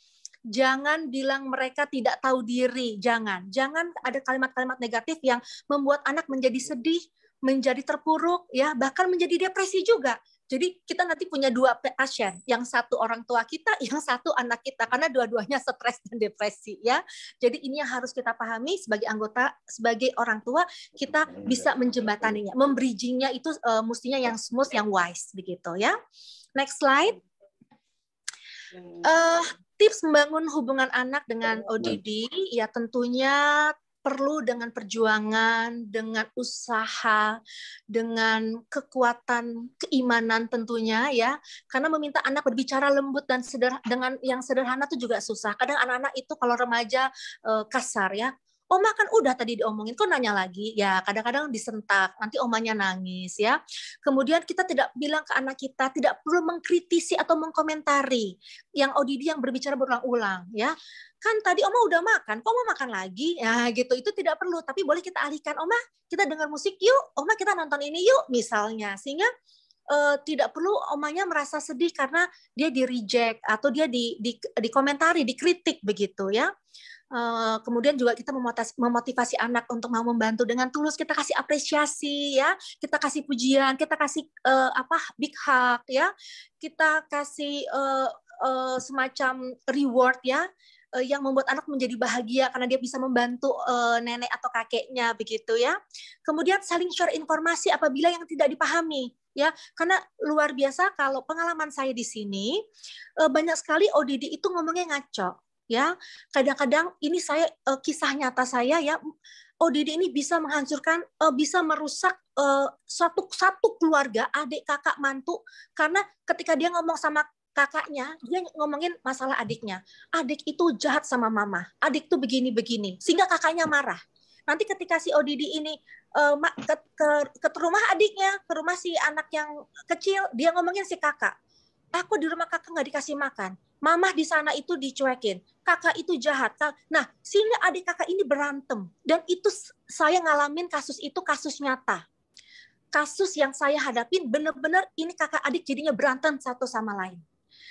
Jangan bilang mereka tidak tahu diri, jangan. Jangan ada kalimat-kalimat negatif yang membuat anak menjadi sedih, menjadi terpuruk ya bahkan menjadi depresi juga jadi kita nanti punya dua pasien, yang satu orang tua kita, yang satu anak kita, karena dua-duanya stres dan depresi ya. Jadi ini yang harus kita pahami sebagai anggota, sebagai orang tua, kita iya, bisa menjembataninya, membridgingnya itu uh, mestinya yang smooth, yang wise begitu ya. Next slide. Uh, tips membangun hubungan anak dengan ODD, ya tentunya perlu dengan perjuangan, dengan usaha, dengan kekuatan keimanan tentunya ya. Karena meminta anak berbicara lembut dan sederhana dengan yang sederhana itu juga susah. Kadang anak-anak itu kalau remaja eh, kasar ya, Oma kan udah tadi diomongin, kok nanya lagi? Ya, kadang-kadang disentak, nanti omanya nangis ya. Kemudian kita tidak bilang ke anak kita, tidak perlu mengkritisi atau mengkomentari yang ODD yang berbicara berulang-ulang ya. Kan tadi oma udah makan, kok mau makan lagi? Ya gitu, itu tidak perlu, tapi boleh kita alihkan, oma kita dengar musik yuk, oma kita nonton ini yuk misalnya. Sehingga uh, tidak perlu omanya merasa sedih karena dia di reject atau dia di, di dikomentari, dikritik begitu ya. Eh, kemudian juga kita memotivasi anak untuk mau membantu dengan tulus kita kasih apresiasi ya kita kasih pujian kita kasih uh, apa big hug ya kita kasih uh, uh, semacam reward ya yang membuat anak menjadi bahagia karena dia bisa membantu uh, nenek atau kakeknya begitu ya. Kemudian saling share informasi apabila yang tidak dipahami ya karena luar biasa kalau pengalaman saya di sini uh, banyak sekali ODD itu ngomongnya ngaco ya kadang-kadang ini saya uh, kisah nyata saya ya ODD oh, ini bisa menghancurkan uh, bisa merusak uh, satu satu keluarga adik kakak mantu karena ketika dia ngomong sama kakaknya dia ngomongin masalah adiknya adik itu jahat sama mama adik tuh begini begini sehingga kakaknya marah nanti ketika si ODD ini uh, ke, ke ke rumah adiknya ke rumah si anak yang kecil dia ngomongin si kakak aku di rumah kakak nggak dikasih makan Mamah di sana itu dicuekin, kakak itu jahat. Nah, sehingga adik kakak ini berantem. Dan itu saya ngalamin kasus itu kasus nyata. Kasus yang saya hadapin benar-benar ini kakak adik jadinya berantem satu sama lain.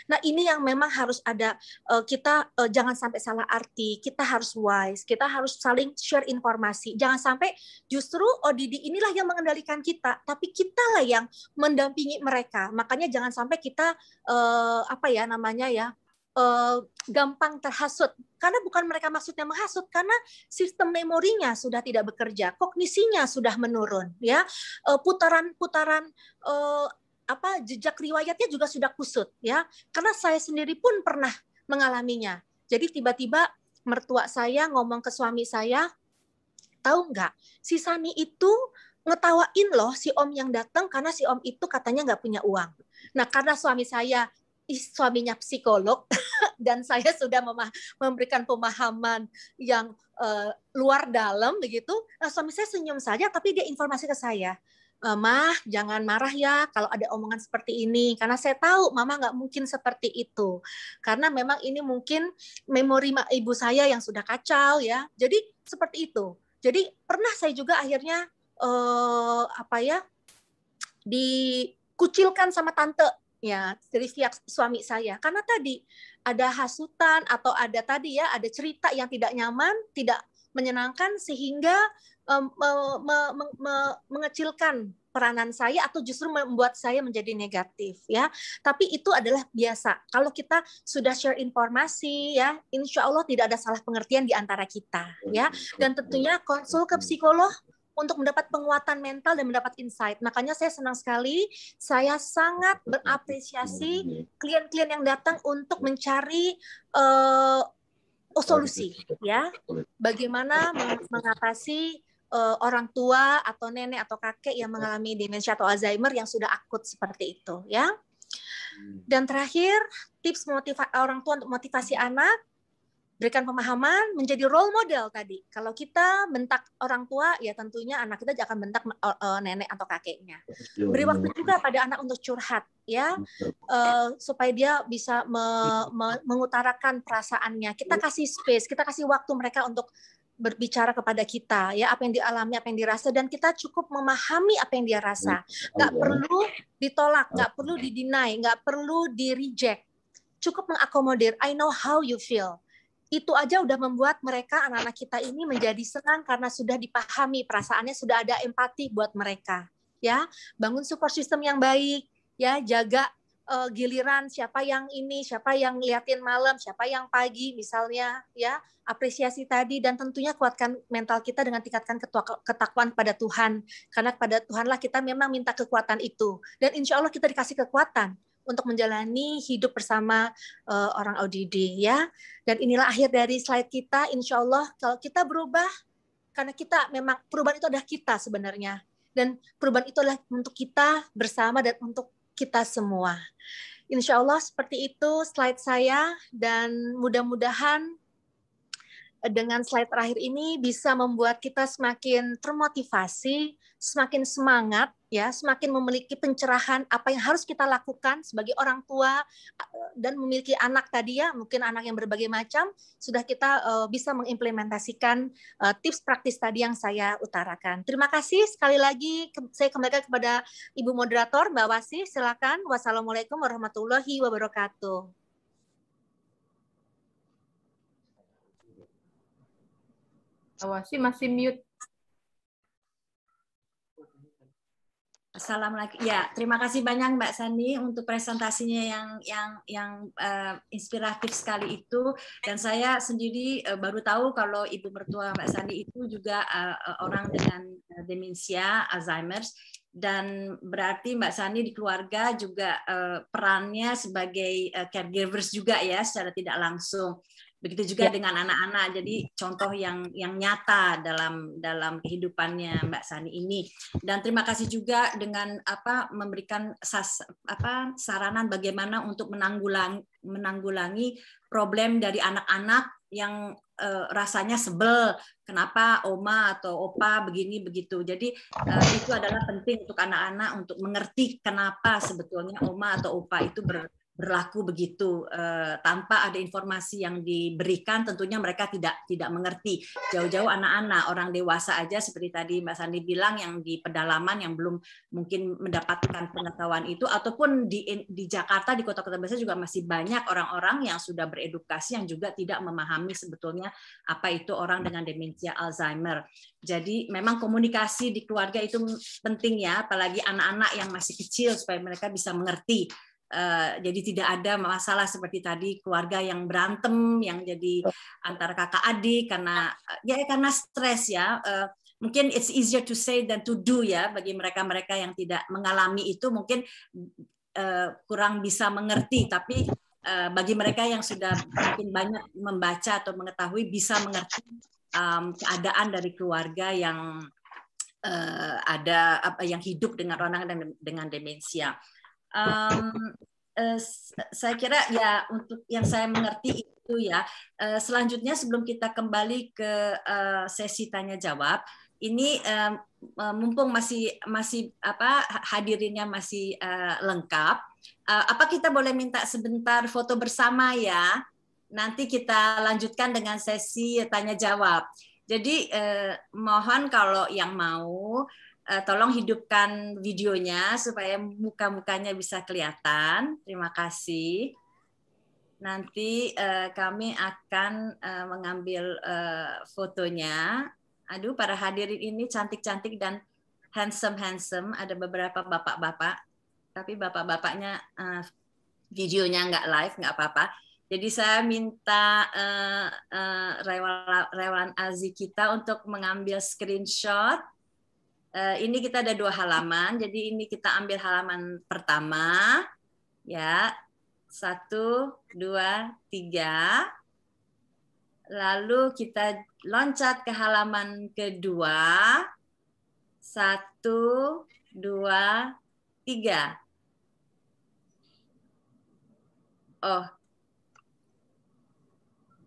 Nah, ini yang memang harus ada uh, kita uh, jangan sampai salah arti, kita harus wise, kita harus saling share informasi. Jangan sampai justru ODD inilah yang mengendalikan kita, tapi kita lah yang mendampingi mereka. Makanya jangan sampai kita uh, apa ya namanya ya gampang terhasut karena bukan mereka maksudnya menghasut karena sistem memorinya sudah tidak bekerja kognisinya sudah menurun ya putaran-putaran apa jejak riwayatnya juga sudah kusut ya karena saya sendiri pun pernah mengalaminya jadi tiba-tiba mertua saya ngomong ke suami saya tahu nggak si Sani itu ngetawain loh si om yang datang karena si om itu katanya nggak punya uang nah karena suami saya suaminya psikolog dan saya sudah memberikan pemahaman yang uh, luar dalam begitu nah, suami saya senyum saja tapi dia informasi ke saya Eh, mah, jangan marah ya kalau ada omongan seperti ini. Karena saya tahu Mama nggak mungkin seperti itu. Karena memang ini mungkin memori ibu saya yang sudah kacau ya. Jadi seperti itu. Jadi pernah saya juga akhirnya eh, apa ya dikucilkan sama tante ya dari pihak suami saya karena tadi ada hasutan atau ada tadi ya ada cerita yang tidak nyaman tidak menyenangkan sehingga um, me, me, me, me, mengecilkan peranan saya atau justru membuat saya menjadi negatif ya tapi itu adalah biasa kalau kita sudah share informasi ya insya Allah tidak ada salah pengertian di antara kita ya dan tentunya konsul ke psikolog untuk mendapat penguatan mental dan mendapat insight. Makanya saya senang sekali, saya sangat berapresiasi iya. klien-klien yang datang untuk mencari uh, oh solusi gitu, gitu. ya bagaimana mengatasi uh, orang tua atau nenek atau kakek yang mengalami demensia atau Alzheimer yang sudah akut seperti itu ya hmm. dan terakhir tips motiva orang tua untuk motivasi anak berikan pemahaman menjadi role model tadi. Kalau kita bentak orang tua, ya tentunya anak kita akan bentak nenek atau kakeknya. Beri waktu juga pada anak untuk curhat, ya, eh, supaya dia bisa me me mengutarakan perasaannya. Kita kasih space, kita kasih waktu mereka untuk berbicara kepada kita ya apa yang dialami apa yang dirasa dan kita cukup memahami apa yang dia rasa Gak ya. perlu ditolak gak perlu didinai gak perlu di reject cukup mengakomodir I know how you feel itu aja udah membuat mereka anak-anak kita ini menjadi senang karena sudah dipahami perasaannya sudah ada empati buat mereka ya bangun support system yang baik ya jaga uh, giliran siapa yang ini siapa yang liatin malam siapa yang pagi misalnya ya apresiasi tadi dan tentunya kuatkan mental kita dengan tingkatkan ketakwaan pada Tuhan karena pada Tuhanlah kita memang minta kekuatan itu dan insya Allah kita dikasih kekuatan untuk menjalani hidup bersama uh, orang ODD ya. Dan inilah akhir dari slide kita. Insya Allah kalau kita berubah, karena kita memang perubahan itu adalah kita sebenarnya. Dan perubahan itu adalah untuk kita bersama dan untuk kita semua. Insya Allah seperti itu slide saya dan mudah-mudahan eh, dengan slide terakhir ini bisa membuat kita semakin termotivasi, semakin semangat ya semakin memiliki pencerahan apa yang harus kita lakukan sebagai orang tua dan memiliki anak tadi ya mungkin anak yang berbagai macam sudah kita eh, bisa mengimplementasikan eh, tips praktis tadi yang saya utarakan terima kasih sekali lagi ke saya kembali kepada ibu moderator mbak Wasi silakan wassalamualaikum warahmatullahi wabarakatuh Wasi masih mute Salam lagi Ya, terima kasih banyak Mbak Sani untuk presentasinya yang yang yang uh, inspiratif sekali itu. Dan saya sendiri uh, baru tahu kalau ibu mertua Mbak Sani itu juga uh, orang dengan uh, demensia Alzheimer's dan berarti Mbak Sani di keluarga juga uh, perannya sebagai uh, caregivers juga ya secara tidak langsung. Begitu juga ya. dengan anak-anak. Jadi contoh yang yang nyata dalam dalam kehidupannya Mbak Sani ini. Dan terima kasih juga dengan apa memberikan sas, apa saranan bagaimana untuk menanggulang menanggulangi problem dari anak-anak yang uh, rasanya sebel kenapa oma atau opa begini begitu jadi uh, itu adalah penting untuk anak-anak untuk mengerti kenapa sebetulnya oma atau opa itu ber, berlaku begitu eh, tanpa ada informasi yang diberikan tentunya mereka tidak tidak mengerti jauh-jauh anak-anak orang dewasa aja seperti tadi Mbak Sandi bilang yang di pedalaman yang belum mungkin mendapatkan pengetahuan itu ataupun di di Jakarta di kota-kota besar juga masih banyak orang-orang yang sudah beredukasi yang juga tidak memahami sebetulnya apa itu orang dengan demensia Alzheimer jadi memang komunikasi di keluarga itu penting ya apalagi anak-anak yang masih kecil supaya mereka bisa mengerti Eh, jadi tidak ada masalah seperti tadi keluarga yang berantem yang jadi antara kakak adik karena ya karena stres ya eh, mungkin it's easier to say than to do ya bagi mereka-mereka yang tidak mengalami itu mungkin eh, kurang bisa mengerti tapi bagi mereka yang sudah mungkin banyak membaca atau mengetahui bisa mengerti keadaan dari keluarga yang ada yang hidup dengan orang dengan, dengan demensia um, uh, saya kira ya untuk yang saya mengerti itu ya uh, selanjutnya sebelum kita kembali ke uh, sesi tanya jawab ini um, mumpung masih masih apa hadirinnya masih uh, lengkap uh, apa kita boleh minta sebentar foto bersama ya nanti kita lanjutkan dengan sesi tanya jawab jadi eh, mohon kalau yang mau uh, tolong hidupkan videonya supaya muka-mukanya bisa kelihatan. Terima kasih. Nanti uh, kami akan uh, mengambil uh, fotonya. Aduh, para hadirin ini cantik-cantik dan handsome-handsome. Ada beberapa bapak-bapak, tapi bapak-bapaknya uh, videonya nggak live, nggak apa-apa. Jadi saya minta uh, uh, Rewan, Rewan Azi kita untuk mengambil screenshot Eh, ini kita ada dua halaman, jadi ini kita ambil halaman pertama, ya satu, dua, tiga. Lalu kita loncat ke halaman kedua, satu, dua, tiga. Oh,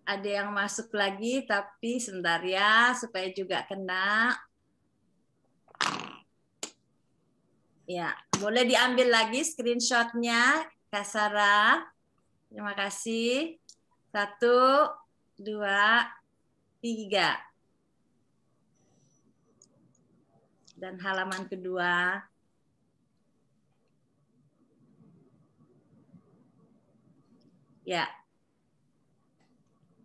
ada yang masuk lagi, tapi sebentar ya, supaya juga kena. Ya, boleh diambil lagi screenshotnya, Kasara. Terima kasih. Satu, dua, tiga. Dan halaman kedua. Ya.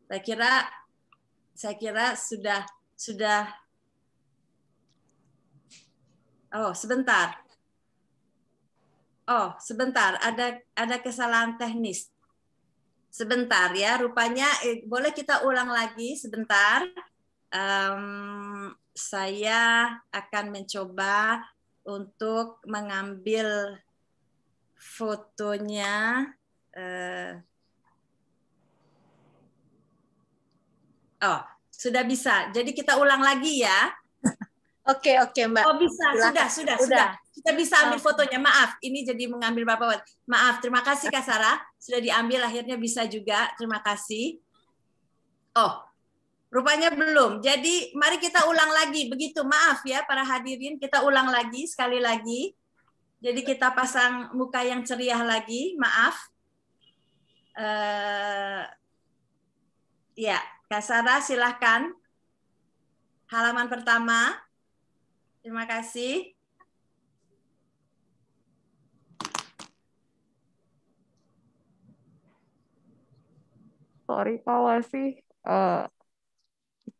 Saya kira saya kira sudah sudah Oh, sebentar. Oh, sebentar, ada ada kesalahan teknis. Sebentar ya, rupanya eh, boleh kita ulang lagi sebentar. Um, saya akan mencoba untuk mengambil fotonya. Uh, oh, sudah bisa. Jadi kita ulang lagi ya. Oke, oke, Mbak. Oh, bisa. Sudah, sudah, sudah, sudah kita bisa ambil ah. fotonya. Maaf, ini jadi mengambil Bapak. Maaf, terima kasih Kak Sarah sudah diambil akhirnya bisa juga. Terima kasih. Oh, rupanya belum. Jadi mari kita ulang lagi. Begitu, maaf ya para hadirin, kita ulang lagi sekali lagi. Jadi kita pasang muka yang ceria lagi. Maaf. Uh, ya, Kak Sarah silahkan. Halaman pertama. Terima kasih. sorry Paula sih uh,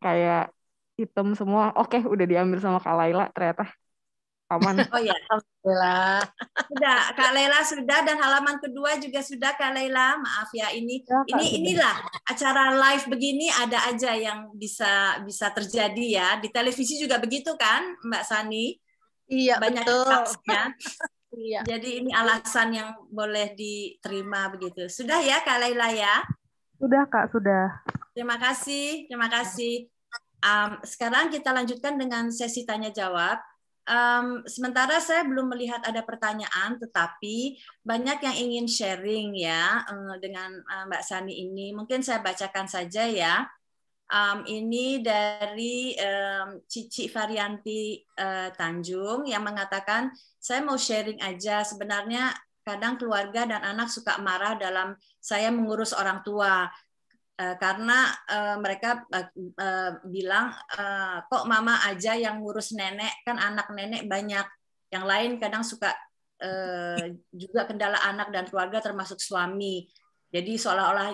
kayak hitam semua. Oke, okay, udah diambil sama Kak Laila ternyata. Aman. Oh ya, alhamdulillah. Sudah, Kak Laila sudah dan halaman kedua juga sudah Kak Laila. Maaf ya ini ya, ini sudah. inilah acara live begini ada aja yang bisa bisa terjadi ya. Di televisi juga begitu kan, Mbak Sani? Iya, banyak betul. Iya. Jadi ini alasan yang boleh diterima begitu. Sudah ya Kak Laila ya? Sudah Kak, sudah. Terima kasih, terima kasih. Um, sekarang kita lanjutkan dengan sesi tanya jawab. Um, sementara saya belum melihat ada pertanyaan, tetapi banyak yang ingin sharing ya eh, dengan eh, Mbak Sani ini. Mungkin saya bacakan saja ya. Um, ini dari um, Cici Varianti uh, Tanjung yang mengatakan, saya mau sharing aja. Sebenarnya kadang keluarga dan anak suka marah dalam saya mengurus orang tua eh, karena eh, mereka eh, bilang kok mama aja yang ngurus nenek kan anak nenek banyak yang lain kadang suka juga kendala anak dan keluarga termasuk suami jadi seolah-olah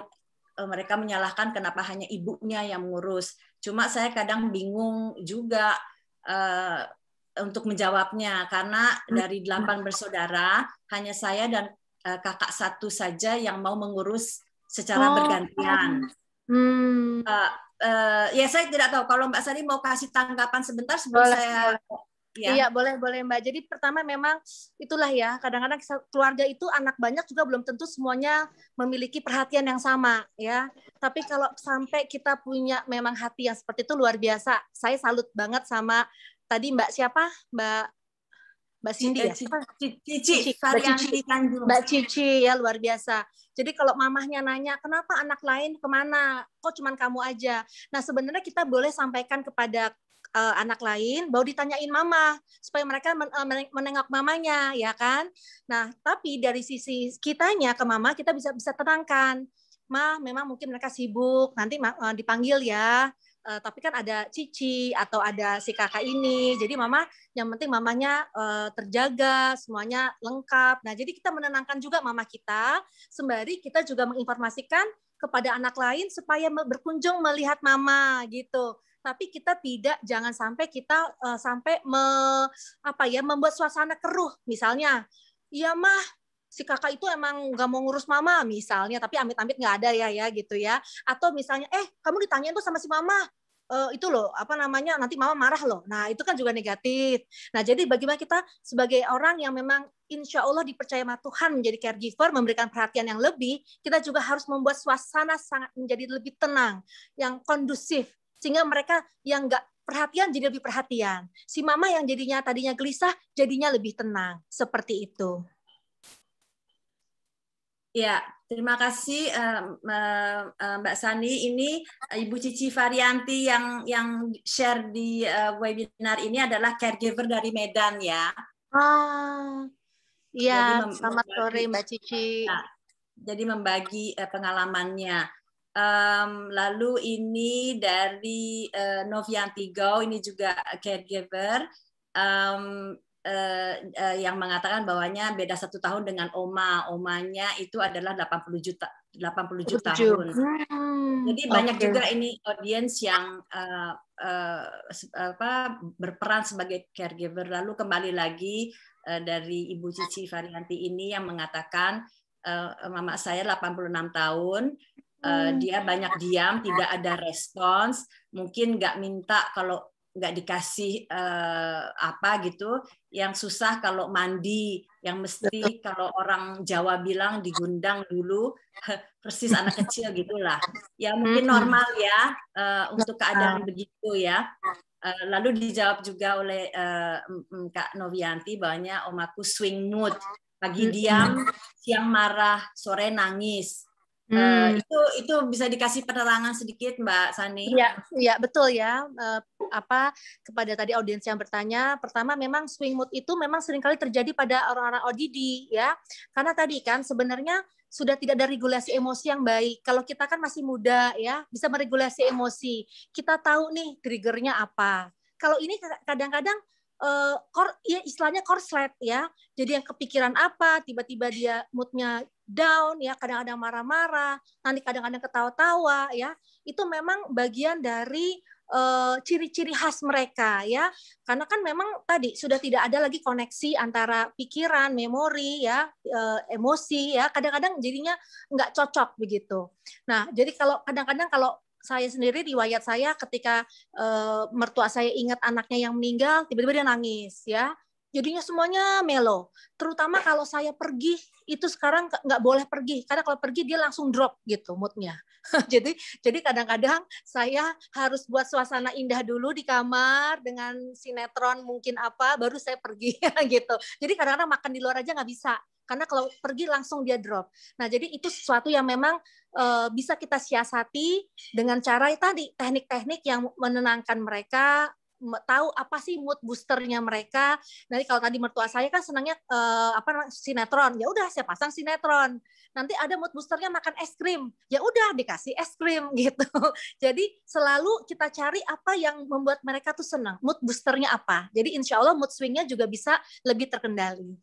mereka menyalahkan kenapa hanya ibunya yang mengurus cuma saya kadang bingung juga untuk menjawabnya karena dari delapan bersaudara hanya saya dan Eh, kakak satu saja yang mau mengurus secara oh. bergantian. Hmm. Uh, uh, ya saya tidak tahu kalau Mbak Sari mau kasih tanggapan sebentar sebelum boleh. saya Ya. Iya boleh boleh mbak. Jadi pertama memang itulah ya kadang-kadang keluarga itu anak banyak juga belum tentu semuanya memiliki perhatian yang sama ya. Tapi kalau sampai kita punya memang hati yang seperti itu luar biasa. Saya salut banget sama tadi mbak siapa mbak Mbak Cindy ya? Cici, Mbak Cici Tanjung. Mbak Cici ya luar biasa. Jadi kalau mamahnya nanya, kenapa anak lain kemana? Kok cuman kamu aja? Nah sebenarnya kita boleh sampaikan kepada uh, anak lain, baru ditanyain mama supaya mereka men eh, menengok mamanya, ya kan? Nah tapi dari sisi kitanya ke mama kita bisa bisa tenangkan. Ma, memang mungkin mereka sibuk, nanti eh, dipanggil ya e, tapi kan ada Cici atau ada si kakak ini. Jadi mama yang penting mamanya e, terjaga, semuanya lengkap. Nah, jadi kita menenangkan juga mama kita sembari kita juga menginformasikan kepada anak lain supaya berkunjung melihat mama gitu. Tapi kita tidak jangan sampai kita e, sampai me, apa ya membuat suasana keruh misalnya. Iya mah si kakak itu emang nggak mau ngurus mama misalnya, tapi amit-amit nggak ada ya ya gitu ya. Atau misalnya, eh kamu ditanyain tuh sama si mama, uh, itu loh apa namanya nanti mama marah loh. Nah itu kan juga negatif. Nah jadi bagaimana kita sebagai orang yang memang insya Allah dipercaya sama Tuhan menjadi caregiver memberikan perhatian yang lebih, kita juga harus membuat suasana sangat menjadi lebih tenang, yang kondusif sehingga mereka yang nggak perhatian jadi lebih perhatian. Si mama yang jadinya tadinya gelisah jadinya lebih tenang seperti itu. Ya, terima kasih eh, eh, Mbak Sani. Ini eh, Ibu Cici Varianti yang yang share di webinar ini adalah caregiver dari Medan ya. Ah, iya. Selamat sore Mbak Cici. Ya, jadi membagi pengalamannya. Um, lalu ini dari uh, Novianti Gau, ini juga caregiver. Um, Eh, eh, yang mengatakan bahwanya beda satu tahun dengan oma, omanya itu adalah 80 juta 80 juta tahun. Hmm. Jadi banyak juga ini audiens yang uh, uh, apa berperan sebagai caregiver. Lalu kembali lagi uh, dari Ibu Cici Varianti ini yang mengatakan uh, mama saya 86 tahun uh, dia banyak diam, tidak ada respons, mungkin nggak minta kalau nggak dikasih uh, apa gitu yang susah kalau mandi yang mesti kalau orang Jawa bilang digundang dulu persis anak kecil gitulah ya mungkin normal ya uh, untuk keadaan begitu ya uh, lalu dijawab juga oleh uh, Kak Novianti bahwanya omaku swing mood pagi diam siang marah sore nangis Hmm. Uh, itu itu bisa dikasih penerangan sedikit Mbak Sani? Iya, iya betul ya apa kepada tadi audiens yang bertanya. Pertama memang swing mood itu memang seringkali terjadi pada orang-orang ODD ya. Karena tadi kan sebenarnya sudah tidak ada regulasi emosi yang baik. Kalau kita kan masih muda ya, bisa meregulasi emosi. Kita tahu nih triggernya apa. Kalau ini kadang-kadang uh, ya istilahnya korslet ya. Jadi yang kepikiran apa, tiba-tiba dia moodnya down ya, kadang-kadang marah-marah, nanti kadang-kadang ketawa-tawa ya. Itu memang bagian dari Eh, ciri-ciri uh, khas mereka ya karena kan memang tadi sudah tidak ada lagi koneksi antara pikiran memori ya uh, emosi ya kadang-kadang jadinya nggak cocok begitu nah jadi kalau kadang-kadang kalau saya sendiri riwayat saya ketika uh, mertua saya ingat anaknya yang meninggal tiba-tiba dia nangis ya jadinya semuanya melo. Terutama kalau saya pergi itu sekarang nggak boleh pergi karena kalau pergi dia langsung drop gitu moodnya. jadi jadi kadang-kadang saya harus buat suasana indah dulu di kamar dengan sinetron mungkin apa baru saya pergi gitu. Jadi kadang-kadang makan di luar aja nggak bisa karena kalau pergi langsung dia drop. Nah, jadi itu sesuatu yang memang e, bisa kita siasati dengan cara tadi teknik-teknik yang menenangkan mereka, tahu apa sih mood boosternya mereka. Nanti kalau tadi mertua saya kan senangnya uh, apa sinetron, ya udah saya pasang sinetron. Nanti ada mood boosternya makan es krim, ya udah dikasih es krim gitu. Jadi selalu kita cari apa yang membuat mereka tuh senang. Mood boosternya apa? Jadi insya Allah mood swingnya juga bisa lebih terkendali.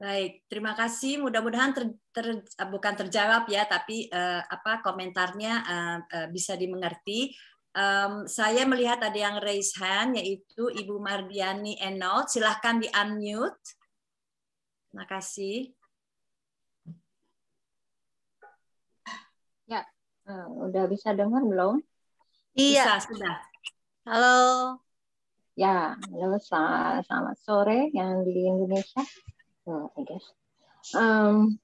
Baik, terima kasih. Mudah-mudahan ter, ter, bukan terjawab ya, tapi uh, apa komentarnya uh, uh, bisa dimengerti. Um, saya melihat ada yang raise hand, yaitu Ibu Mardiani Enol. Silahkan di-unmute. Terima kasih. Ya, uh, udah bisa dengar belum? Iya, bisa, sudah. Halo. Ya, halo selamat sore yang di Indonesia. Oh, I guess. Um,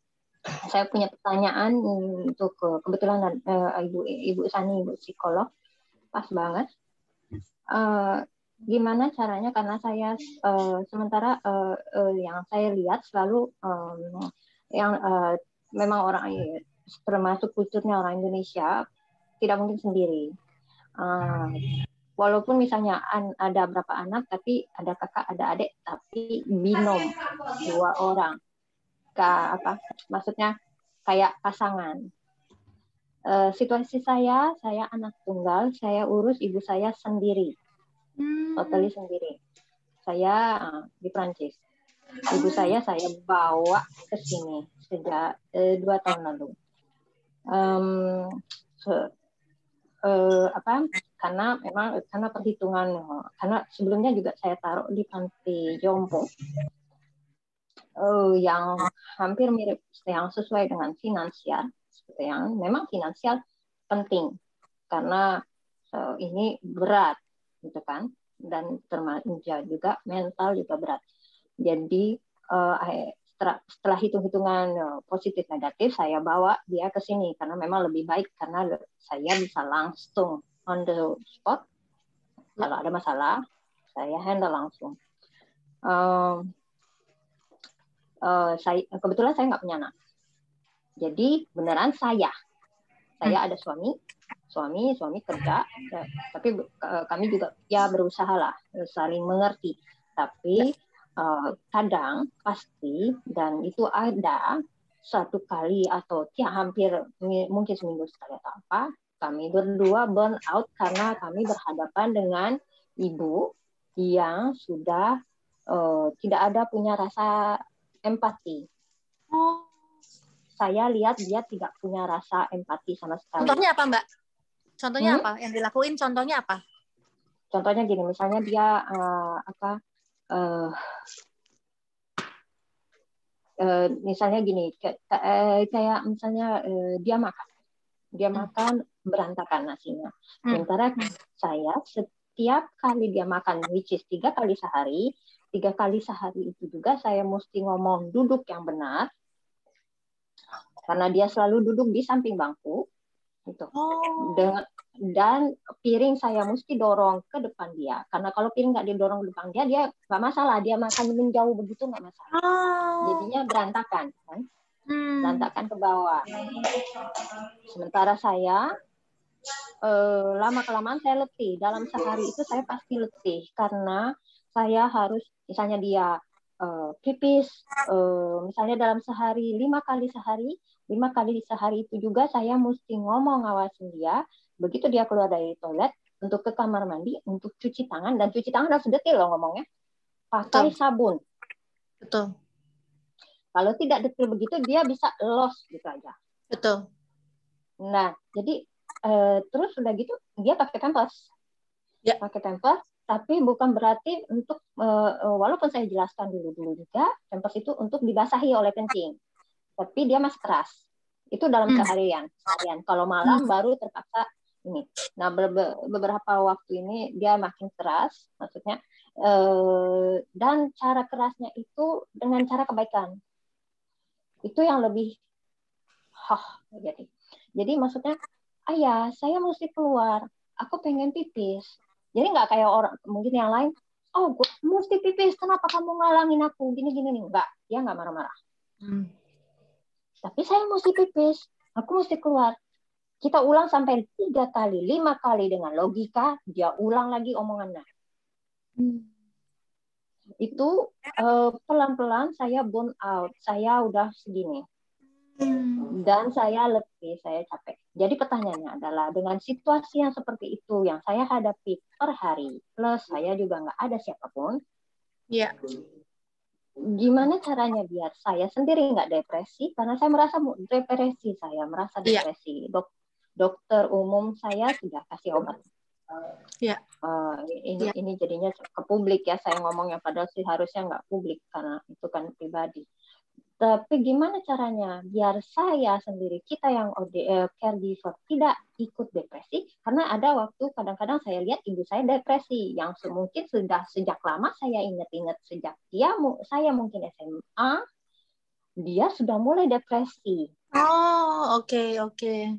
saya punya pertanyaan untuk eh, kebetulan uh, ibu ibu Sani ibu psikolog pas banget. Uh, gimana caranya karena saya uh, sementara uh, uh, yang saya lihat selalu um, yang uh, memang orang termasuk kulturnya orang Indonesia tidak mungkin sendiri. Uh, walaupun misalnya an, ada berapa anak tapi ada kakak ada adik tapi binom dua orang. Ke, apa maksudnya kayak pasangan Eh, situasi saya, saya anak tunggal, saya urus ibu saya sendiri, hmm. totally sendiri. Saya uh, di Prancis, ibu hmm. saya saya bawa ke sini sejak uh, dua tahun lalu. Um, so, uh, apa? Karena memang karena perhitungan, karena sebelumnya juga saya taruh di panti jompo. Uh, yang hampir mirip yang sesuai dengan finansial seperti yang memang finansial penting karena uh, ini berat gitu kan dan termasuk juga mental juga berat. Jadi uh, setelah, hitung-hitungan eh, positif negatif saya bawa dia ke sini karena memang lebih baik karena saya bisa langsung on the spot kalau ada masalah saya handle langsung uh, uh, saya kebetulan saya nggak punya anak jadi beneran saya. Saya ada suami, suami, suami kerja, ya, tapi uh, kami juga ya berusaha lah saling mengerti. Tapi uh, kadang pasti dan itu ada satu kali atau tiap hampir mungkin seminggu sekali atau apa kami berdua burn out karena kami berhadapan dengan ibu yang sudah uh, tidak ada punya rasa empati. Oh saya lihat dia tidak punya rasa empati sama sekali. Contohnya apa, Mbak? Contohnya hmm? apa? Yang dilakuin contohnya apa? Contohnya gini, misalnya dia uh, apa uh, uh, misalnya gini, kayak, kayak misalnya uh, dia makan. Dia hmm. makan berantakan nasinya. Hmm. Sementara hmm. saya setiap kali dia makan which is tiga kali sehari, tiga kali sehari itu juga saya mesti ngomong duduk yang benar, karena dia selalu duduk di samping bangku gitu oh. dan, dan piring saya mesti dorong ke depan dia karena kalau piring nggak didorong ke depan dia dia nggak masalah dia makan menjauh begitu nggak masalah oh. jadinya berantakan kan hmm. berantakan ke bawah sementara saya eh, lama kelamaan saya letih dalam sehari itu saya pasti letih karena saya harus misalnya dia pipis eh, eh, misalnya dalam sehari lima kali sehari lima kali sehari itu juga saya mesti ngomong ngawasin dia begitu dia keluar dari toilet untuk ke kamar mandi untuk cuci tangan dan cuci tangan harus detil loh ngomongnya pakai Betul. sabun Betul. Kalau tidak detil begitu dia bisa los gitu aja. Betul. Nah, jadi e, terus udah gitu dia pakai pampers. Ya. Pakai pampers tapi bukan berarti untuk eh, eh, walaupun saya jelaskan dulu dulu juga pampers itu untuk dibasahi oleh kencing tapi dia masih keras itu dalam hmm. seharian seharian kalau malam hmm. baru terpaksa ini nah beberapa waktu ini dia makin keras maksudnya eh, dan cara kerasnya itu dengan cara kebaikan itu yang lebih oh jadi jadi maksudnya ayah ya, saya mesti keluar aku pengen pipis jadi nggak kayak orang mungkin yang lain, oh gue mesti pipis, kenapa kamu ngalangin aku gini-gini nih? Enggak, dia nggak marah-marah. Hmm. Tapi saya mesti pipis, aku mesti keluar. Kita ulang sampai tiga kali, lima kali dengan logika, dia ulang lagi omongannya. Hmm. Itu eh, pelan-pelan uh, saya burn out, saya udah segini dan saya lebih saya capek. Jadi pertanyaannya adalah dengan situasi yang seperti itu yang saya hadapi per hari, plus saya juga nggak ada siapapun. Iya. Gimana caranya biar saya sendiri nggak depresi? Karena saya merasa depresi, saya merasa ya. depresi. Yeah. Dok, dokter umum saya sudah kasih obat. Ya. Uh, ini ya. ini jadinya ke publik ya saya ngomongnya padahal sih harusnya nggak publik karena itu kan pribadi. Tapi gimana caranya biar saya sendiri kita yang eh, caregiver tidak ikut depresi karena ada waktu kadang-kadang saya lihat ibu saya depresi yang mungkin sudah sejak lama saya ingat-ingat sejak dia saya mungkin SMA dia sudah mulai depresi. Oh, oke okay, oke. Okay.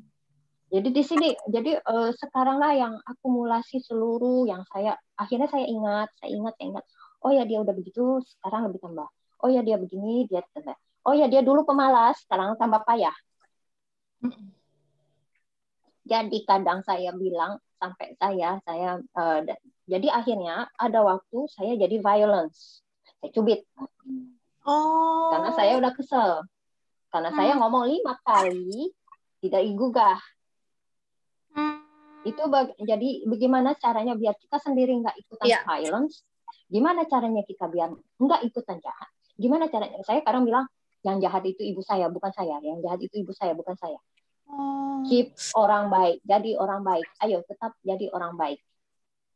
Jadi di sini jadi uh, sekaranglah yang akumulasi seluruh yang saya akhirnya saya ingat, saya ingat, saya ingat. Oh ya dia udah begitu, sekarang lebih tambah oh ya dia begini dia tetap oh ya dia dulu pemalas, sekarang tambah payah. Jadi kadang saya bilang sampai saya saya uh, jadi akhirnya ada waktu saya jadi violence, saya cubit. Oh. Karena saya udah kesel. Karena hmm. saya mm. ngomong lima kali tidak digugah. Hmm. Itu bag, jadi bagaimana caranya biar kita sendiri nggak ikutan yeah. violence? Gimana caranya kita biar nggak ikutan jahat? Gimana caranya? Saya kadang bilang yang jahat itu ibu saya bukan saya yang jahat itu ibu saya bukan saya hmm. keep orang baik jadi orang baik ayo tetap jadi orang baik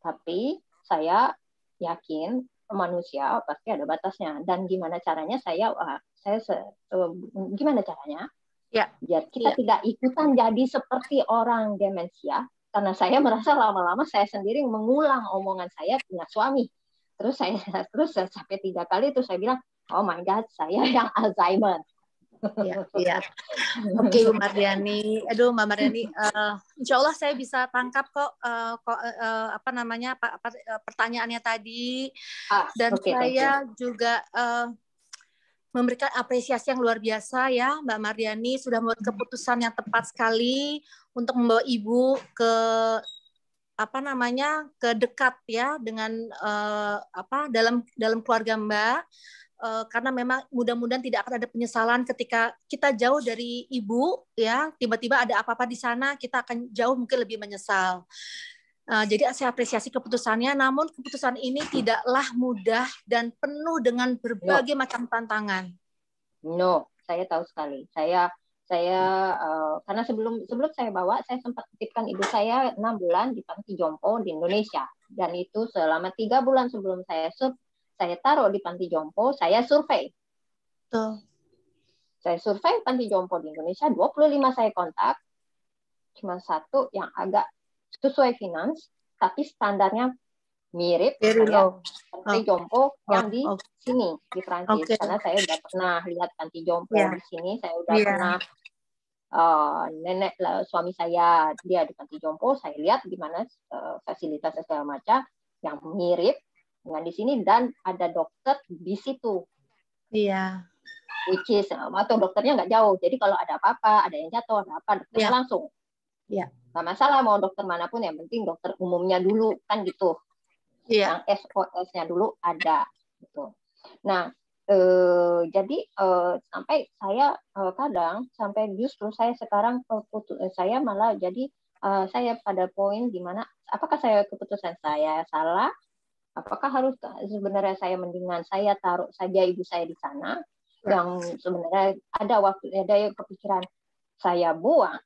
tapi saya yakin manusia pasti ada batasnya dan gimana caranya saya uh, saya uh, gimana caranya ya biar kita ya. tidak ikutan jadi seperti orang demensia karena saya merasa lama-lama saya sendiri mengulang omongan saya punya suami terus saya terus sampai tiga kali terus saya bilang oh my god saya yang Alzheimer ya, ya. oke okay, Bu Mariani aduh Mbak Mariani uh, eh, Insya Allah saya bisa tangkap kok uh, eh, kok uh, eh, apa namanya apa, pertanyaannya tadi ah, dan okay, saya juga uh, memberikan apresiasi yang luar biasa ya Mbak Mariani sudah membuat keputusan yang tepat sekali untuk membawa ibu ke apa namanya ke dekat ya dengan uh, apa dalam dalam keluarga Mbak uh, karena memang mudah-mudahan tidak akan ada penyesalan ketika kita jauh dari ibu ya tiba-tiba ada apa-apa di sana kita akan jauh mungkin lebih menyesal uh, jadi saya apresiasi keputusannya namun keputusan ini tidaklah mudah dan penuh dengan berbagai no. macam tantangan no saya tahu sekali saya saya uh, karena sebelum sebelum saya bawa saya sempat titipkan ibu saya enam bulan di panti jompo di Indonesia dan itu selama tiga bulan sebelum saya saya taruh di panti jompo, saya survei. Tuh. Saya survei panti jompo di Indonesia, 25 saya kontak, cuma satu yang agak sesuai finance, tapi standarnya mirip ya panti oh. jompo yang di oh. sini di Prancis okay. karena saya udah pernah lihat panti jompo yeah. di sini saya udah yeah. pernah uh, nenek lah, suami saya dia di panti jompo saya lihat di mana uh, eh, fasilitas segala macam yang mirip dengan di sini dan ada dokter di situ. Iya. Yeah. Which is eh, atau dokternya nggak jauh. Jadi kalau ada apa-apa, ada yang jatuh, ada apa, dokter yeah. langsung. Iya. Yeah. Nggak masalah mau dokter manapun, yang penting dokter umumnya dulu kan gitu. Iya. Yang SOS-nya dulu ada gitu. Nah, eh, jadi eh, sampai saya eh, kadang sampai justru saya sekarang keputus, eh, eh, saya malah jadi eh, saya pada poin di mana apakah saya keputusan saya salah apakah harus sebenarnya saya mendingan saya taruh saja ibu saya di sana iya. yang sebenarnya ada waktu ada yang kepikiran saya buang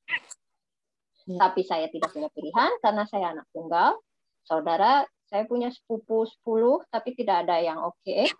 iya. tapi saya tidak punya pilihan karena saya anak tunggal saudara saya punya sepupu 10 tapi tidak ada yang oke okay.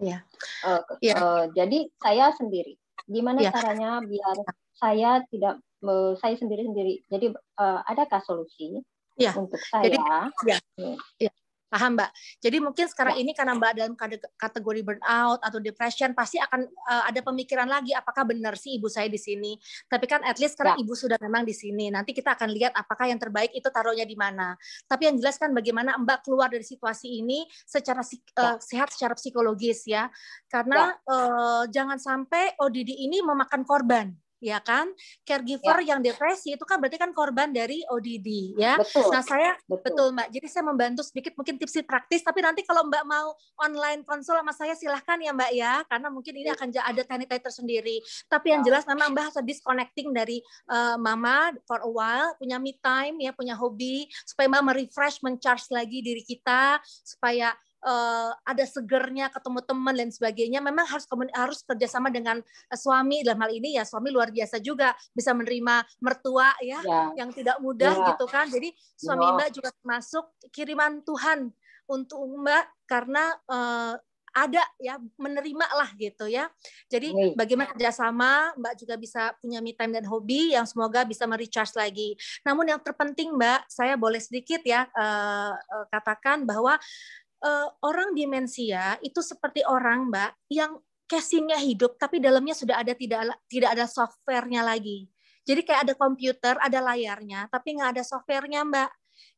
ya uh, eh, yeah. Iya. uh, jadi saya sendiri gimana yeah. caranya biar saya tidak uh, saya sendiri sendiri jadi uh, adakah solusi Ya. Untuk saya. Jadi, ya. Hmm. Ya. Paham Mbak? Jadi mungkin sekarang ya. ini karena Mbak dalam kategori burnout atau depression pasti akan uh, ada pemikiran lagi apakah benar sih ibu saya di sini. Tapi kan at least karena ya. ibu sudah memang di sini. Nanti kita akan lihat apakah yang terbaik itu taruhnya di mana. Tapi yang jelas kan bagaimana Mbak keluar dari situasi ini secara uh, sehat secara psikologis ya. Karena ya. Uh, jangan sampai ODD ini memakan korban ya kan? Caregiver ya. yang depresi itu kan berarti kan korban dari ODD ya. Betul. Nah, saya betul. betul Mbak. Jadi saya membantu sedikit mungkin tips praktis tapi nanti kalau Mbak mau online konsul sama saya silahkan ya Mbak ya karena mungkin ini akan ada teknik-teknik tersendiri. Tapi yang jelas memang Mbak harus disconnecting dari uh, mama for a while, punya me time ya, punya hobi supaya Mbak merefresh, mencharge lagi diri kita supaya uh, ada segernya ketemu teman dan sebagainya memang harus harus kerjasama dengan eh, suami dalam hal ini ya suami luar biasa juga bisa menerima mertua ya, ya. yang tidak mudah ya. gitu kan jadi suami ya. mbak juga masuk kiriman Tuhan untuk mbak karena uh, ada ya menerima lah gitu ya jadi bagaimana kerjasama mbak juga bisa punya me time dan hobi yang semoga bisa merecharge lagi namun yang terpenting mbak saya boleh sedikit ya uh, uh, katakan bahwa uh, orang demensia itu seperti orang Mbak yang casingnya hidup tapi dalamnya sudah ada tidak tidak ada softwarenya lagi. Jadi kayak ada komputer, ada layarnya, tapi nggak ada softwarenya Mbak.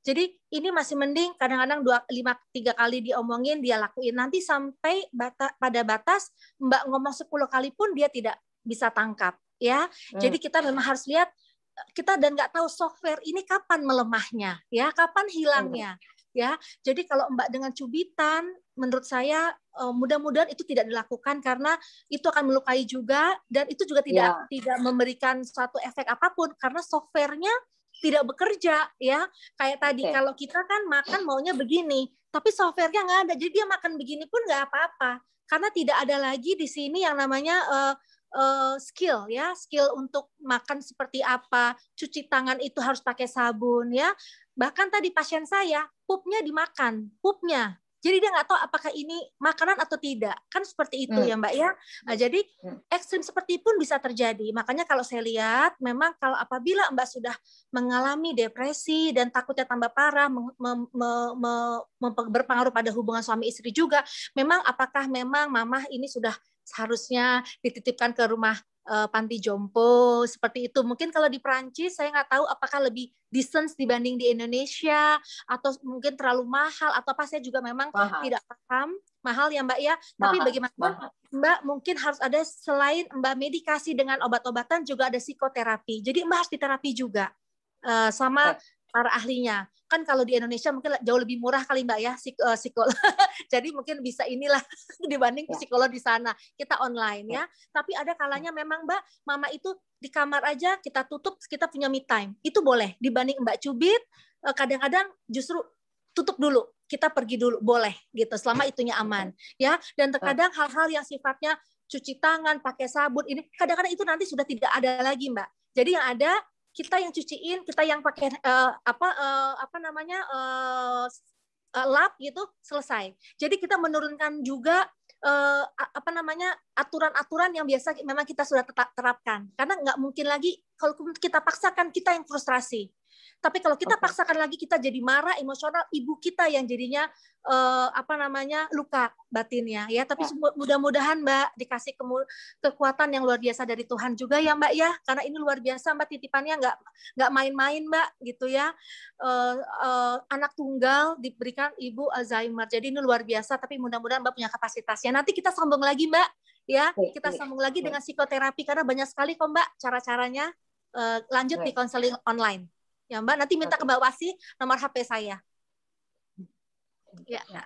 Jadi ini masih mending kadang-kadang dua lima tiga kali diomongin dia lakuin nanti sampai bata, pada batas Mbak ngomong sepuluh kali pun dia tidak bisa tangkap ya. Hmm. Jadi kita memang harus lihat kita dan nggak tahu software ini kapan melemahnya ya kapan hilangnya hmm ya. Jadi kalau Mbak dengan cubitan, menurut saya eh, mudah-mudahan itu tidak dilakukan karena itu akan melukai juga dan itu juga tidak ya. tidak memberikan suatu efek apapun karena softwarenya tidak bekerja ya kayak tadi okay. kalau kita kan makan maunya begini tapi softwarenya nggak ada jadi dia makan begini pun nggak apa-apa karena tidak ada lagi di sini yang namanya uh, uh, skill ya skill untuk makan seperti apa cuci tangan itu harus pakai sabun ya Bahkan tadi pasien saya, pupnya dimakan, pupnya. Jadi dia nggak tahu apakah ini makanan atau tidak. Kan seperti itu hmm. ya Mbak ya. Nah, jadi hmm. ekstrim seperti pun bisa terjadi. Makanya kalau saya lihat, memang kalau apabila Mbak sudah mengalami depresi dan takutnya tambah parah, mem, mem, mem, berpengaruh pada hubungan suami istri juga, memang apakah memang mamah ini sudah seharusnya dititipkan ke rumah uh, panti jompo seperti itu. Mungkin kalau di Perancis saya nggak tahu apakah lebih distance dibanding di Indonesia atau mungkin terlalu mahal atau apa saya juga memang mahal. tidak paham mahal ya Mbak ya. Mahal, Tapi bagaimana mahal. Mbak mungkin harus ada selain Mbak medikasi dengan obat-obatan juga ada psikoterapi. Jadi Mbak harus diterapi juga uh, sama para ahlinya. Kan kalau di Indonesia mungkin jauh lebih murah kali Mbak ya eh, psikolog. Jadi mungkin bisa inilah dibanding ya. psikolog di sana. Kita online ya. ya. Tapi ada kalanya memang Mbak, mama itu di kamar aja kita tutup, kita punya me time. Itu boleh dibanding Mbak Cubit eh, kadang-kadang justru tutup dulu kita pergi dulu boleh gitu selama itunya aman ya dan terkadang hal-hal yang sifatnya cuci tangan pakai sabun ini kadang-kadang itu nanti sudah tidak ada lagi mbak jadi yang ada kita yang cuciin, kita yang pakai uh, apa uh, apa namanya uh, lap gitu selesai. Jadi kita menurunkan juga uh, apa namanya aturan-aturan yang biasa memang kita sudah terapkan. Karena nggak mungkin lagi kalau kita paksakan kita yang frustrasi. Tapi kalau kita okay. paksakan lagi kita jadi marah emosional, ibu kita yang jadinya uh, apa namanya luka batinnya ya. Tapi ya. mudah-mudahan Mbak dikasih ke kekuatan yang luar biasa dari Tuhan juga ya Mbak ya. Karena ini luar biasa Mbak titipannya nggak nggak main-main Mbak gitu ya. Uh, uh, anak tunggal diberikan ibu Alzheimer. Jadi ini luar biasa. Tapi mudah-mudahan Mbak punya kapasitasnya. Nanti kita sambung lagi Mbak ya. Kita sambung lagi dengan psikoterapi karena banyak sekali kok Mbak cara-caranya. Uh, lanjut di konseling online ya Mbak. Nanti minta ke bawah sih nomor HP saya. Ya. ya.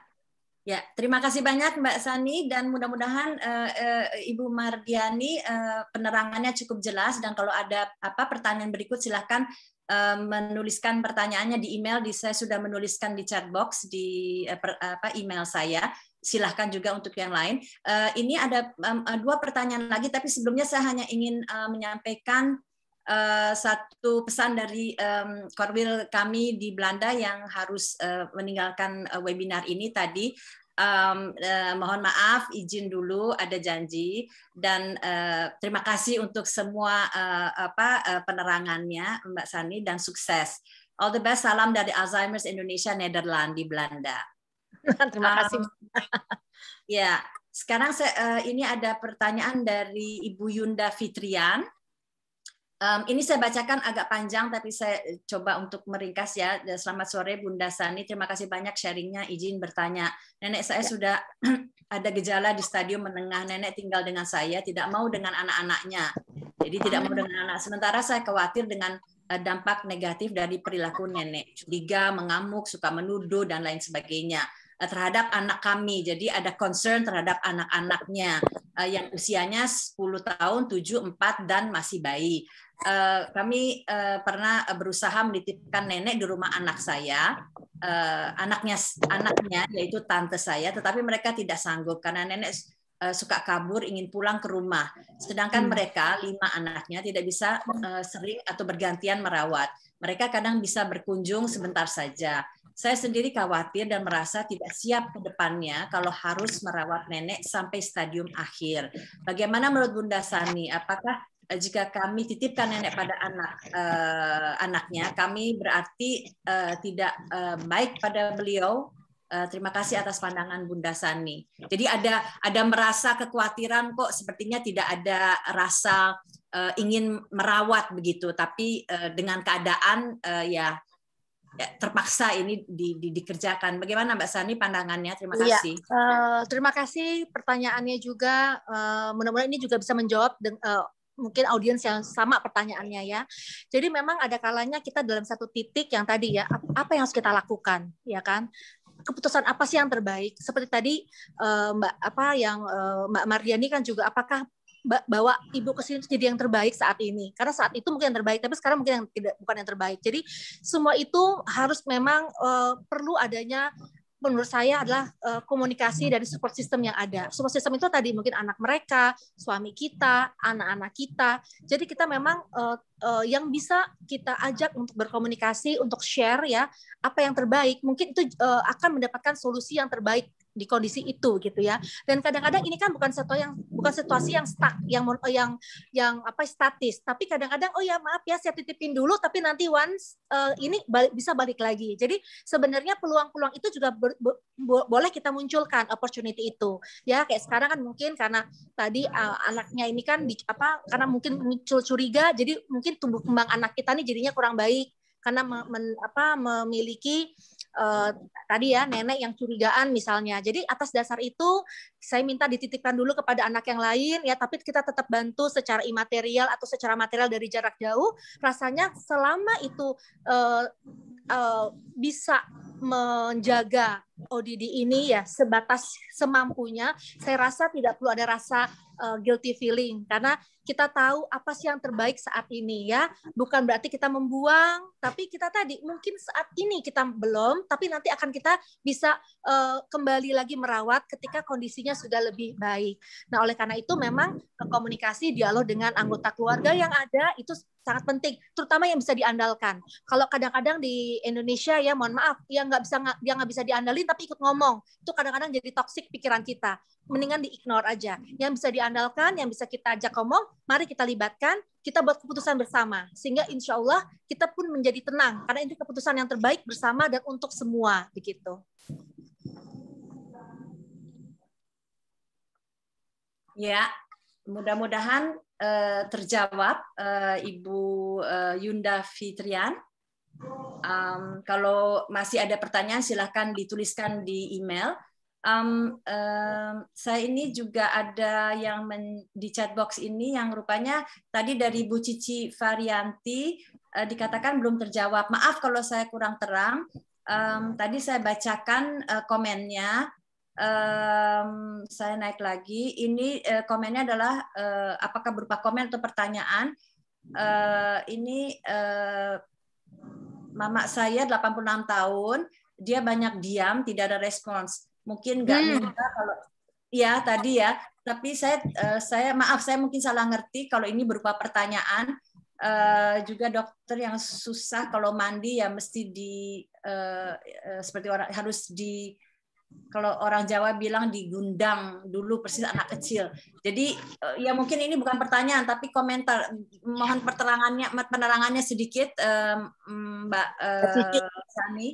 Ya, terima kasih banyak Mbak Sani dan mudah-mudahan uh, uh, Ibu Mardiani uh, penerangannya cukup jelas dan kalau ada apa pertanyaan berikut silahkan uh, menuliskan pertanyaannya di email di saya sudah menuliskan di chat box di uh, per, apa email saya silahkan juga untuk yang lain. Uh, ini ada um, dua pertanyaan lagi, tapi sebelumnya saya hanya ingin uh, menyampaikan Eh, satu pesan dari um, Korwil kami di Belanda yang harus uh, meninggalkan uh, webinar ini tadi. Um, uh, mohon maaf, izin dulu ada janji dan uh, terima kasih untuk semua uh, apa uh, penerangannya Mbak Sani dan sukses. All the best, salam dari Alzheimer's Indonesia Nederland di Belanda. terima kasih. Um, ya, sekarang saya, uh, ini ada pertanyaan dari Ibu Yunda Fitrian. Um, ini saya bacakan agak panjang, tapi saya eh, coba untuk meringkas ya. Eh, selamat sore Bunda Sani, terima kasih banyak sharingnya. Izin bertanya, nenek saya ya. sudah ada gejala di stadium menengah. Nenek tinggal dengan saya, tidak mau dengan anak-anaknya. Jadi tidak mau dengan anak. Sementara saya khawatir dengan eh, dampak negatif dari perilaku nenek, curiga, mengamuk, suka menuduh dan lain sebagainya terhadap anak kami. Jadi ada concern terhadap anak-anaknya yang usianya 10 tahun, 7, 4 dan masih bayi. Eh, kami uh, pernah berusaha menitipkan nenek di rumah anak saya, uh, anaknya anaknya yaitu tante saya, tetapi mereka tidak sanggup karena nenek suka kabur ingin pulang ke rumah. Sedangkan hmm. mereka lima anaknya tidak bisa uh, sering atau bergantian merawat. Mereka kadang bisa berkunjung sebentar saja. Saya sendiri khawatir dan merasa tidak siap ke depannya kalau harus merawat nenek sampai stadium akhir. Bagaimana menurut Bunda Sani? Apakah Eh, jika kami titipkan nenek pada anak uh, anaknya, kami berarti uh, tidak uh, baik pada beliau. Uh, terima kasih atas pandangan Bunda Sani. Jadi ada ada merasa kekhawatiran kok sepertinya tidak ada rasa uh, ingin merawat begitu, tapi uh, dengan keadaan uh, ya ya, terpaksa ini di, di, dikerjakan. Bagaimana Mbak Sani pandangannya? Terima iya, kasih. Ya, uh, terima kasih pertanyaannya juga. Uh, Mudah-mudahan ini juga bisa menjawab uh, mungkin audiens yang sama pertanyaannya ya. Jadi memang ada kalanya kita dalam satu titik yang tadi ya apa yang harus kita lakukan ya kan? Keputusan apa sih yang terbaik? Seperti tadi eh, Mbak apa yang eh, Mbak Mardiani kan juga apakah bawa ibu ke sini jadi yang terbaik saat ini karena saat itu mungkin yang terbaik tapi sekarang mungkin yang tidak bukan yang terbaik jadi semua itu harus memang uh, perlu adanya menurut saya adalah uh, komunikasi dari support system yang ada. Support system itu tadi mungkin anak mereka, suami kita, anak-anak kita. Jadi kita memang uh, uh, yang bisa kita ajak untuk berkomunikasi, untuk share ya apa yang terbaik. Mungkin itu uh, akan mendapatkan solusi yang terbaik di kondisi itu gitu ya. Dan kadang-kadang ini kan bukan satu yang bukan situasi yang stuck, yang eh, yang yang apa statis, tapi kadang-kadang oh ya maaf ya saya titipin dulu tapi nanti once uh, ini balik, bisa balik lagi. Jadi sebenarnya peluang-peluang itu juga ber, bo, boleh kita munculkan opportunity itu. Ya kayak sekarang kan mungkin karena tadi uh, anaknya ini kan di, apa karena mungkin muncul curiga jadi mungkin tumbuh kembang anak kita nih jadinya kurang baik karena men, apa memiliki eh, tadi ya nenek yang curigaan misalnya. Jadi atas dasar itu saya minta dititipkan dulu kepada anak yang lain ya, tapi kita tetap bantu secara imaterial atau secara material dari jarak jauh. Rasanya selama itu eh, eh, bisa menjaga ODD ini ya sebatas semampunya, saya rasa tidak perlu ada rasa uh, guilty feeling karena kita tahu apa sih yang terbaik saat ini ya. Bukan berarti kita membuang, tapi kita tadi mungkin saat ini kita belum, tapi nanti akan kita bisa uh, kembali lagi merawat ketika kondisinya sudah lebih baik. Nah, oleh karena itu memang eh, komunikasi dialog dengan anggota keluarga yang ada itu sangat penting, terutama yang bisa diandalkan. Kalau kadang-kadang di Indonesia ya, mohon maaf, yang nggak bisa dia ya nggak bisa diandalin tapi ikut ngomong, itu kadang-kadang jadi toksik pikiran kita. Mendingan diignore aja. Yang bisa diandalkan, yang bisa kita ajak ngomong, mari kita libatkan, kita buat keputusan bersama, sehingga insya Allah kita pun menjadi tenang, karena ini keputusan yang terbaik bersama dan untuk semua, begitu. Ya, mudah-mudahan Eh, terjawab uh, Ibu uh, Yunda Fitrian. Um, kalau masih ada pertanyaan silahkan dituliskan di email. Um, um, saya ini juga ada yang men, di chat box ini yang rupanya tadi dari Bu Cici Varianti uh, dikatakan belum terjawab. Maaf kalau saya kurang terang. Um, tadi saya bacakan uh, komennya um, saya naik lagi. Ini uh, komennya adalah uh, apakah berupa komen atau pertanyaan? Uh, ini uh, mama saya 86 tahun, dia banyak diam, tidak ada respons. Mungkin nggak hmm. minta kalau ya tadi ya. Tapi saya uh, saya maaf saya mungkin salah ngerti kalau ini berupa pertanyaan. Uh, juga dokter yang susah kalau mandi ya mesti di uh, uh, seperti orang harus di kalau orang Jawa bilang digundang dulu persis anak kecil. Jadi eh, ya mungkin ini bukan pertanyaan tapi komentar mohon penerangannya, penerangannya sedikit eh, mm, Mbak eh, Sani.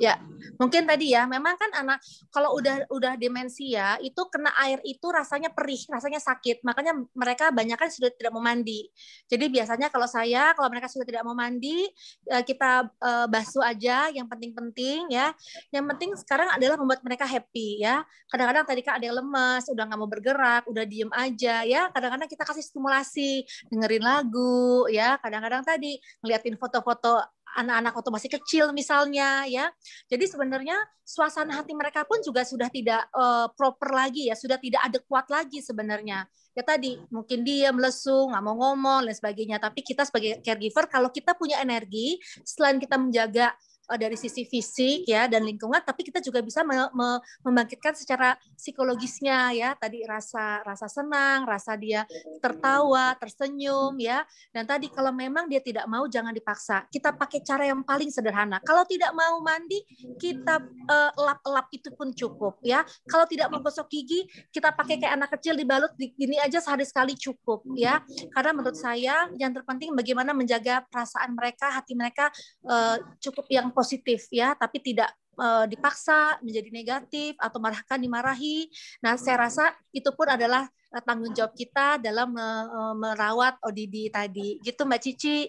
Ya, hmm. mungkin tadi ya. Memang kan anak kalau udah udah demensia itu kena air itu rasanya perih, rasanya sakit. Makanya mereka banyak kan sudah tidak mau mandi. Jadi biasanya kalau saya kalau mereka sudah tidak mau mandi, eh, kita eh, basuh aja yang penting-penting ya. Yang penting sekarang adalah membuat mereka happy ya. Kadang-kadang tadi kan ada yang lemes, udah nggak mau bergerak, udah diem aja ya. Kadang-kadang kita kasih stimulasi, dengerin lagu ya. Kadang-kadang tadi ngeliatin foto-foto anak-anak waktu masih kecil misalnya ya. Jadi sebenarnya suasana hati mereka pun juga sudah tidak uh, proper lagi ya, sudah tidak adekuat lagi sebenarnya. Ya tadi mungkin dia melesu, nggak mau ngomong dan sebagainya. Tapi kita sebagai caregiver kalau kita punya energi, selain kita menjaga Eh, dari sisi fisik ya dan lingkungan tapi kita juga bisa me me membangkitkan secara psikologisnya ya tadi rasa rasa senang rasa dia tertawa tersenyum ya dan tadi kalau memang dia tidak mau jangan dipaksa kita pakai cara yang paling sederhana kalau tidak mau mandi kita uh, eh, lap -lap itu pun cukup ya kalau tidak menggosok gigi kita pakai kayak anak kecil dibalut ini aja sehari sekali cukup ya karena menurut saya yang terpenting bagaimana menjaga perasaan mereka hati mereka uh, cukup yang positif ya, tapi tidak eh, dipaksa menjadi negatif atau marahkan dimarahi. Nah, saya rasa itu pun adalah eh, tanggung jawab kita dalam eh, merawat ODD tadi. Gitu Mbak Cici.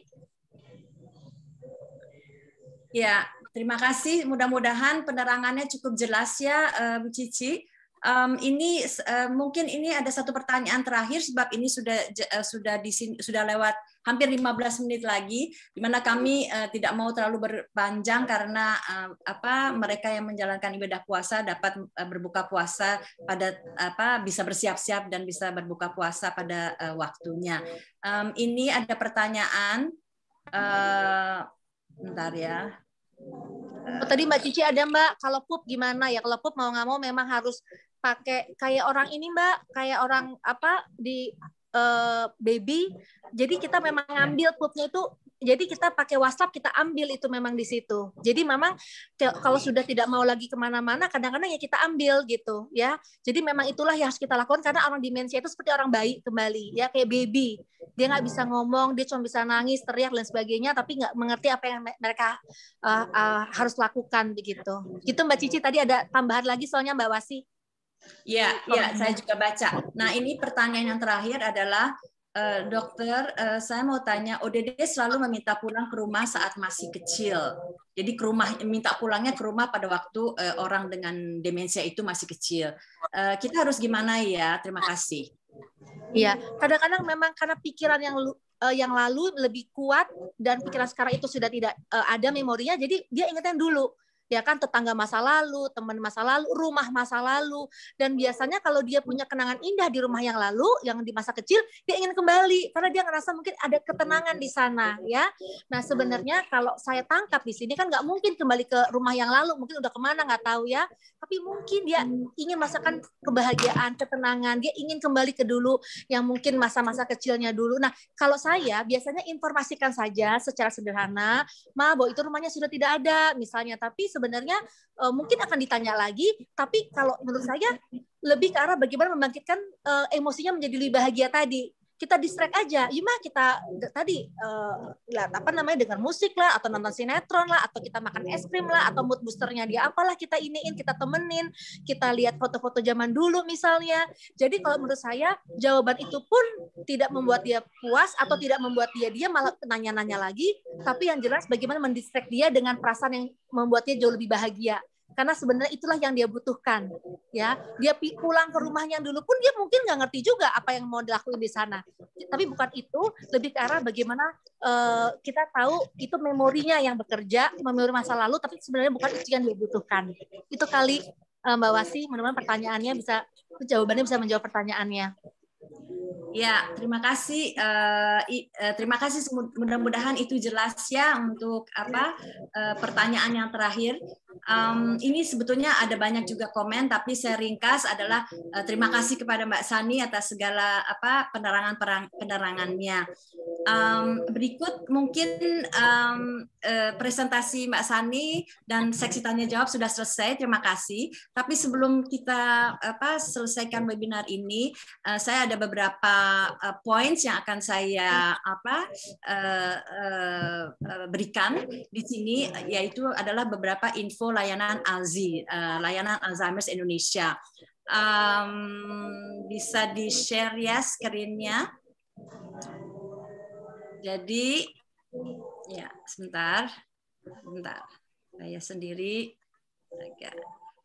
Ya, terima kasih. Mudah-mudahan penerangannya cukup jelas ya, Bu Cici. Um, ini uh, mungkin ini ada satu pertanyaan terakhir sebab ini sudah uh, sudah di sini, sudah lewat hampir 15 menit lagi di mana kami uh, tidak mau terlalu berpanjang karena uh, apa mereka yang menjalankan ibadah puasa dapat uh, berbuka puasa pada apa bisa bersiap-siap dan bisa berbuka puasa pada uh, waktunya. Um, ini ada pertanyaan uh, bentar ya. Oh, tadi Mbak Cici ada Mbak, kalau pup gimana ya? Kalau pup mau nggak mau memang harus pakai kayak orang ini Mbak, kayak orang apa di uh, baby jadi kita memang ngambil pupnya itu jadi kita pakai WhatsApp kita ambil itu memang di situ. Jadi memang kalau sudah tidak mau lagi kemana-mana, kadang-kadang ya kita ambil gitu ya. Jadi memang itulah yang harus kita lakukan karena orang demensia itu seperti orang bayi kembali ya kayak baby. Dia nggak bisa ngomong, dia cuma bisa nangis, teriak dan sebagainya, tapi nggak mengerti apa yang mereka uh, uh, harus lakukan begitu. Gitu Mbak Cici tadi ada tambahan lagi soalnya Mbak Wasi. Ya, ya, saya juga baca. Nah, iya. ini pertanyaan yang terakhir adalah Uh, dokter, uh, saya mau tanya, ODD selalu meminta pulang ke rumah saat masih kecil. Jadi ke rumah, minta pulangnya ke rumah pada waktu uh, orang dengan demensia itu masih kecil. Uh, kita harus gimana ya? Terima kasih. Iya, kadang-kadang memang karena pikiran yang uh, yang lalu lebih kuat dan pikiran sekarang itu sudah tidak uh, ada memorinya, jadi dia ingetin dulu ya kan tetangga masa lalu, teman masa lalu, rumah masa lalu. Dan biasanya kalau dia punya kenangan indah di rumah yang lalu, yang di masa kecil, dia ingin kembali karena dia ngerasa mungkin ada ketenangan di sana, ya. Nah sebenarnya kalau saya tangkap di sini kan nggak mungkin kembali ke rumah yang lalu, mungkin udah kemana nggak tahu ya. Tapi mungkin dia ingin merasakan kebahagiaan, ketenangan, dia ingin kembali ke dulu yang mungkin masa-masa kecilnya dulu. Nah kalau saya biasanya informasikan saja secara sederhana, ma, bahwa itu rumahnya sudah tidak ada, misalnya. Tapi sebenarnya uh, mungkin akan ditanya lagi, tapi kalau menurut saya lebih ke arah bagaimana membangkitkan uh, emosinya menjadi lebih bahagia tadi kita distract aja ya kita tadi uh, lihat apa namanya dengar musik lah atau nonton sinetron lah atau kita makan es krim lah atau mood boosternya dia apalah kita iniin kita temenin kita lihat foto-foto zaman dulu misalnya jadi kalau menurut saya jawaban itu pun tidak membuat dia puas atau tidak membuat dia dia malah nanya-nanya lagi tapi yang jelas bagaimana mendistract dia dengan perasaan yang membuatnya jauh lebih bahagia karena sebenarnya itulah yang dia butuhkan ya dia pulang ke rumahnya dulu pun dia mungkin nggak ngerti juga apa yang mau dilakuin di sana tapi bukan itu lebih ke arah bagaimana uh, kita tahu itu memorinya yang bekerja memori masa lalu tapi sebenarnya bukan itu yang dia butuhkan itu kali uh, mbak Wasi mudah-mudahan pertanyaannya bisa jawabannya bisa menjawab pertanyaannya Ya, terima kasih. Uh, uh, terima kasih. Mudah-mudahan itu jelas ya untuk apa uh, pertanyaan yang terakhir. Um, ini sebetulnya ada banyak juga komen, tapi saya ringkas adalah uh, terima kasih kepada Mbak Sani atas segala apa penerangan perang, penerangannya. Um, berikut mungkin um, uh, presentasi Mbak Sani dan seksi tanya jawab sudah selesai. Terima kasih. Tapi sebelum kita apa selesaikan webinar ini, uh, saya ada beberapa beberapa uh, points yang akan saya apa uh, uh, uh, berikan di sini yaitu adalah beberapa info layanan ALZI, uh, layanan Alzheimer's Indonesia. Um, bisa di share ya screennya. Jadi ya sebentar, sebentar. Saya sendiri. Agak.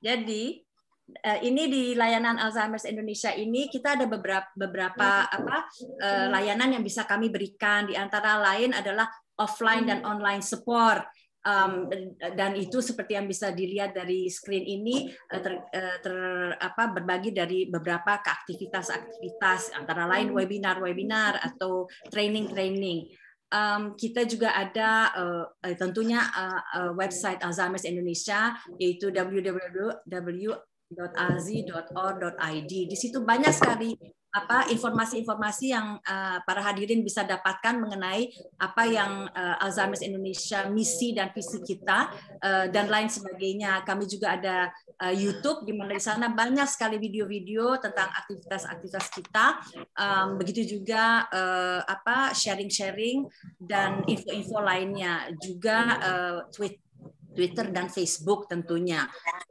Jadi Eh, ini di layanan Alzheimer's Indonesia ini kita ada beberapa iya, beberapa apa eh, layanan yang bisa kami berikan di antara lain adalah offline dan online support um, dan itu seperti yang bisa dilihat dari screen ini eh, ter, ter apa berbagi dari beberapa aktivitas-aktivitas antara lain webinar-webinar atau training-training. Um, kita juga ada uh, tentunya uh, uh, website Alzheimer's Indonesia yaitu www alzi.or.id. Di situ banyak sekali apa informasi-informasi yang uh, para hadirin bisa dapatkan mengenai apa yang uh, Alzheimer's Indonesia misi dan visi kita uh, dan lain sebagainya. Kami juga ada uh, YouTube di mana di sana banyak sekali video-video tentang aktivitas-aktivitas kita. Um, begitu juga uh, apa sharing-sharing dan info-info lainnya. Juga uh, tweet Twitter dan Facebook tentunya.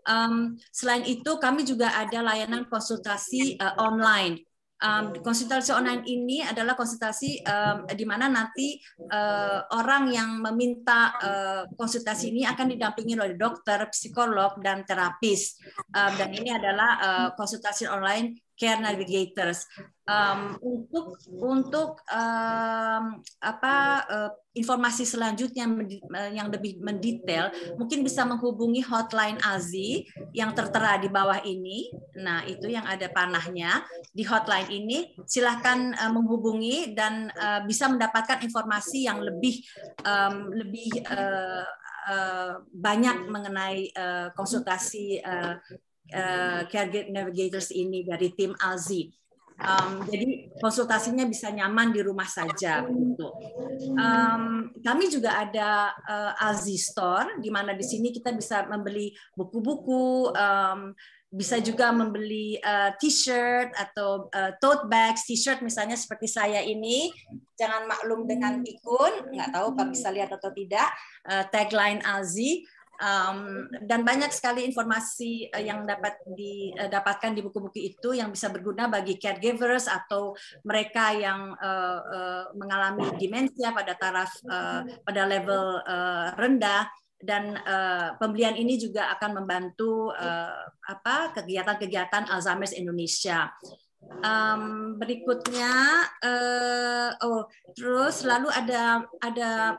Um, selain itu kami juga ada layanan konsultasi uh, online. Um, konsultasi online ini adalah konsultasi um, di mana nanti uh, orang yang meminta uh, konsultasi ini akan didampingi oleh dokter, psikolog, dan terapis. Um, dan ini adalah uh, konsultasi online Care Navigators um, untuk untuk um, apa uh, informasi selanjutnya yang lebih mendetail mungkin bisa menghubungi hotline Azi yang tertera di bawah ini. Nah, itu yang ada panahnya di hotline ini silahkan uh, eh, menghubungi dan uh, bisa mendapatkan informasi yang lebih um, lebih uh, uh, banyak mengenai uh, konsultasi uh, uh, caregiver navigators ini dari tim Alzi. Um, jadi konsultasinya bisa nyaman di rumah saja. Gitu. Um, kami juga ada uh, Alzi Store, di mana di sini kita bisa membeli buku-buku, um, bisa juga membeli uh, t-shirt atau uh, tote bag, t-shirt misalnya seperti saya ini. Jangan maklum dengan pikun, nggak tahu Pak bisa lihat atau tidak. Uh, tagline Alzi um, dan banyak sekali informasi eh, yang dapat didapatkan eh, di buku-buku itu yang bisa berguna bagi caregivers atau mereka yang uh, uh, mengalami demensia pada taraf uh, pada level uh, rendah dan uh, pembelian ini juga akan membantu uh, apa kegiatan-kegiatan Alzheimer's Indonesia. Um, berikutnya, uh, oh terus lalu ada ada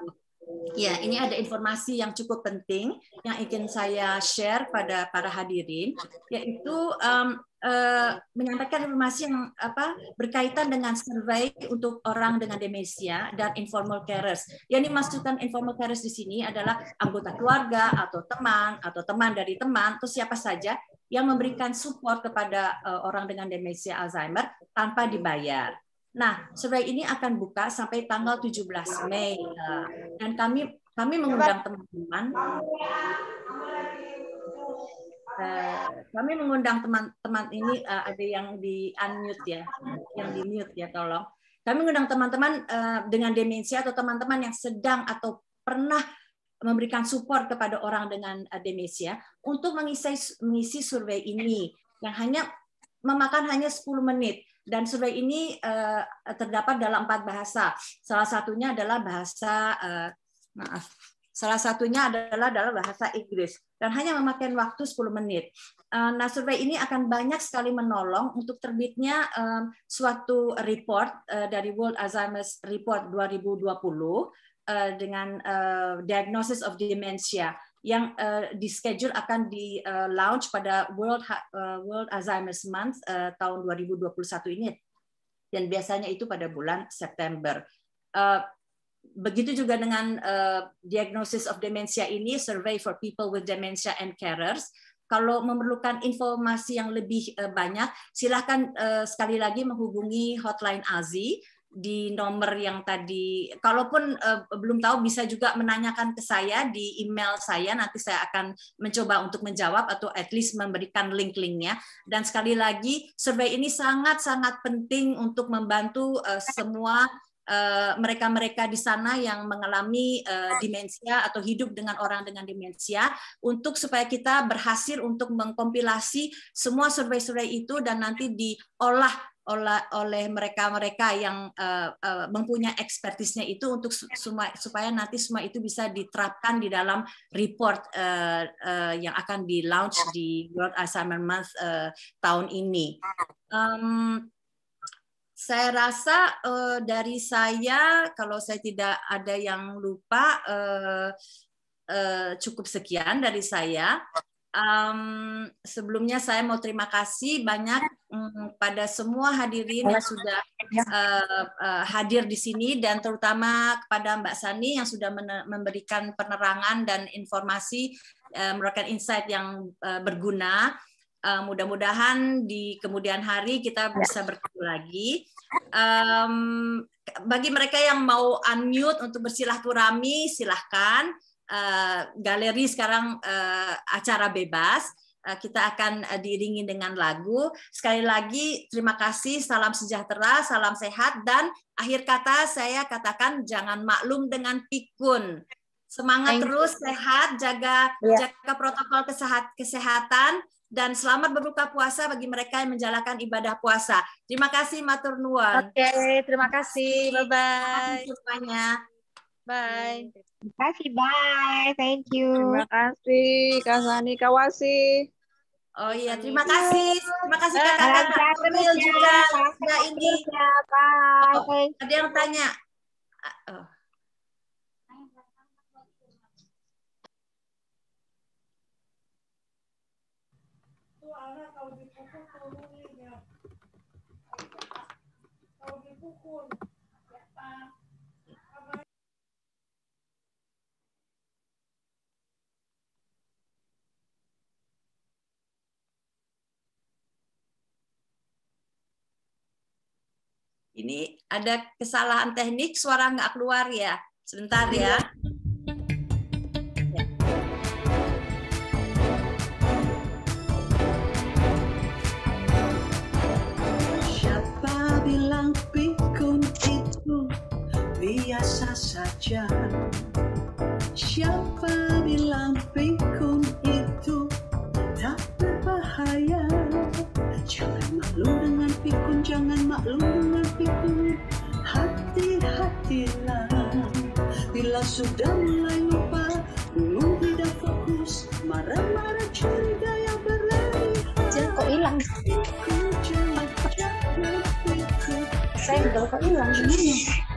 Ya, ini ada informasi yang cukup penting yang ingin saya share pada para hadirin, yaitu um, uh, menyampaikan informasi yang apa berkaitan dengan survei untuk orang dengan demensia dan informal carers. Yang dimaksudkan informal carers di sini adalah anggota keluarga atau teman atau teman dari teman atau siapa saja yang memberikan support kepada uh, orang dengan demensia Alzheimer tanpa dibayar. Nah, survei ini akan buka sampai tanggal 17 Mei. Dan kami kami mengundang teman-teman eh, kami mengundang teman-teman ini eh, ada yang di unmute ya, yang di mute ya tolong. Kami mengundang teman-teman eh, dengan demensia atau teman-teman yang sedang atau pernah memberikan support kepada orang dengan demensia untuk mengisi mengisi survei ini yang hanya memakan hanya 10 menit dan survei ini uh, terdapat dalam empat bahasa. Salah satunya adalah bahasa uh, maaf. Salah satunya adalah dalam bahasa Inggris dan hanya memakan waktu 10 menit. Uh, nah, survei ini akan banyak sekali menolong untuk terbitnya um, suatu report uh, dari World Alzheimer's Report 2020 uh, dengan uh, Diagnosis of Dementia yang uh, eh, di schedule akan di uh, launch pada World uh, World Alzheimer's Month uh, tahun 2021 ini dan biasanya itu pada bulan September. Uh, begitu juga dengan uh, diagnosis of dementia ini survey for people with dementia and carers. Kalau memerlukan informasi yang lebih uh, banyak, silahkan uh, sekali lagi menghubungi hotline AZI di nomor yang tadi. Kalaupun uh, belum tahu bisa juga menanyakan ke saya di email saya nanti saya akan mencoba untuk menjawab atau at least memberikan link-linknya. Dan sekali lagi survei ini sangat-sangat penting untuk membantu uh, semua eh, mereka-mereka uh, di sana yang mengalami uh, demensia atau hidup dengan orang dengan demensia untuk supaya kita berhasil untuk mengkompilasi semua survei-survei itu dan nanti diolah oleh mereka-mereka yang eh, eh, mempunyai ekspertisnya itu untuk supaya nanti semua itu bisa diterapkan di dalam report eh, yang akan di launch di World Alzheimer Month tahun ini. saya rasa dari saya kalau saya tidak ada yang lupa cukup sekian dari saya um, sebelumnya saya mau terima kasih banyak um, pada semua hadirin yang sudah uh, uh, hadir di sini dan terutama kepada Mbak Sani yang sudah memberikan penerangan dan informasi uh, eh, merupakan insight yang uh, berguna. Uh, mudah-mudahan di kemudian hari kita ya. bisa bertemu lagi. Um, bagi mereka yang mau unmute untuk bersilaturahmi, silahkan Eh, galeri sekarang uh, acara bebas. Eh, kita akan diiringi dengan lagu. Sekali lagi terima kasih, salam sejahtera, salam sehat dan akhir kata saya katakan jangan maklum dengan pikun. Semangat Thank terus, you. sehat, jaga yeah. jaga protokol kesehat, kesehatan dan selamat berbuka puasa bagi mereka yang menjalankan ibadah puasa. Terima kasih Matur Nuwun. Oke, okay, terima kasih. Bye bye. Semuanya. Bye. Terima kasih, bye. Thank you. Terima kasih, Kak Sani, Kak Wasi. Oh iya, terima kasih. Terima kasih Kak kakak-kakak Kamil ya. juga. Sudah ini. Ya. Bye. Oh, ada yang tanya? Ah, oh. Ini ada kesalahan teknik, suara nggak keluar ya. Sebentar ya. ya. Siapa bilang pikun itu biasa saja? Siapa bilang pikun itu tak berbahaya? Jangan maklum dengan pikun, jangan maklum dengan hilang Bila sudah mulai lupa Bingung tidak fokus Marah-marah curiga yang berlari Cil kok hilang? saya Senggol kok hilang?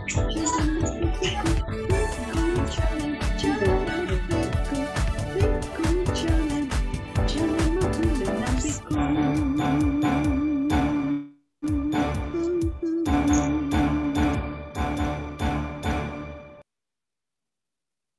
Gimana?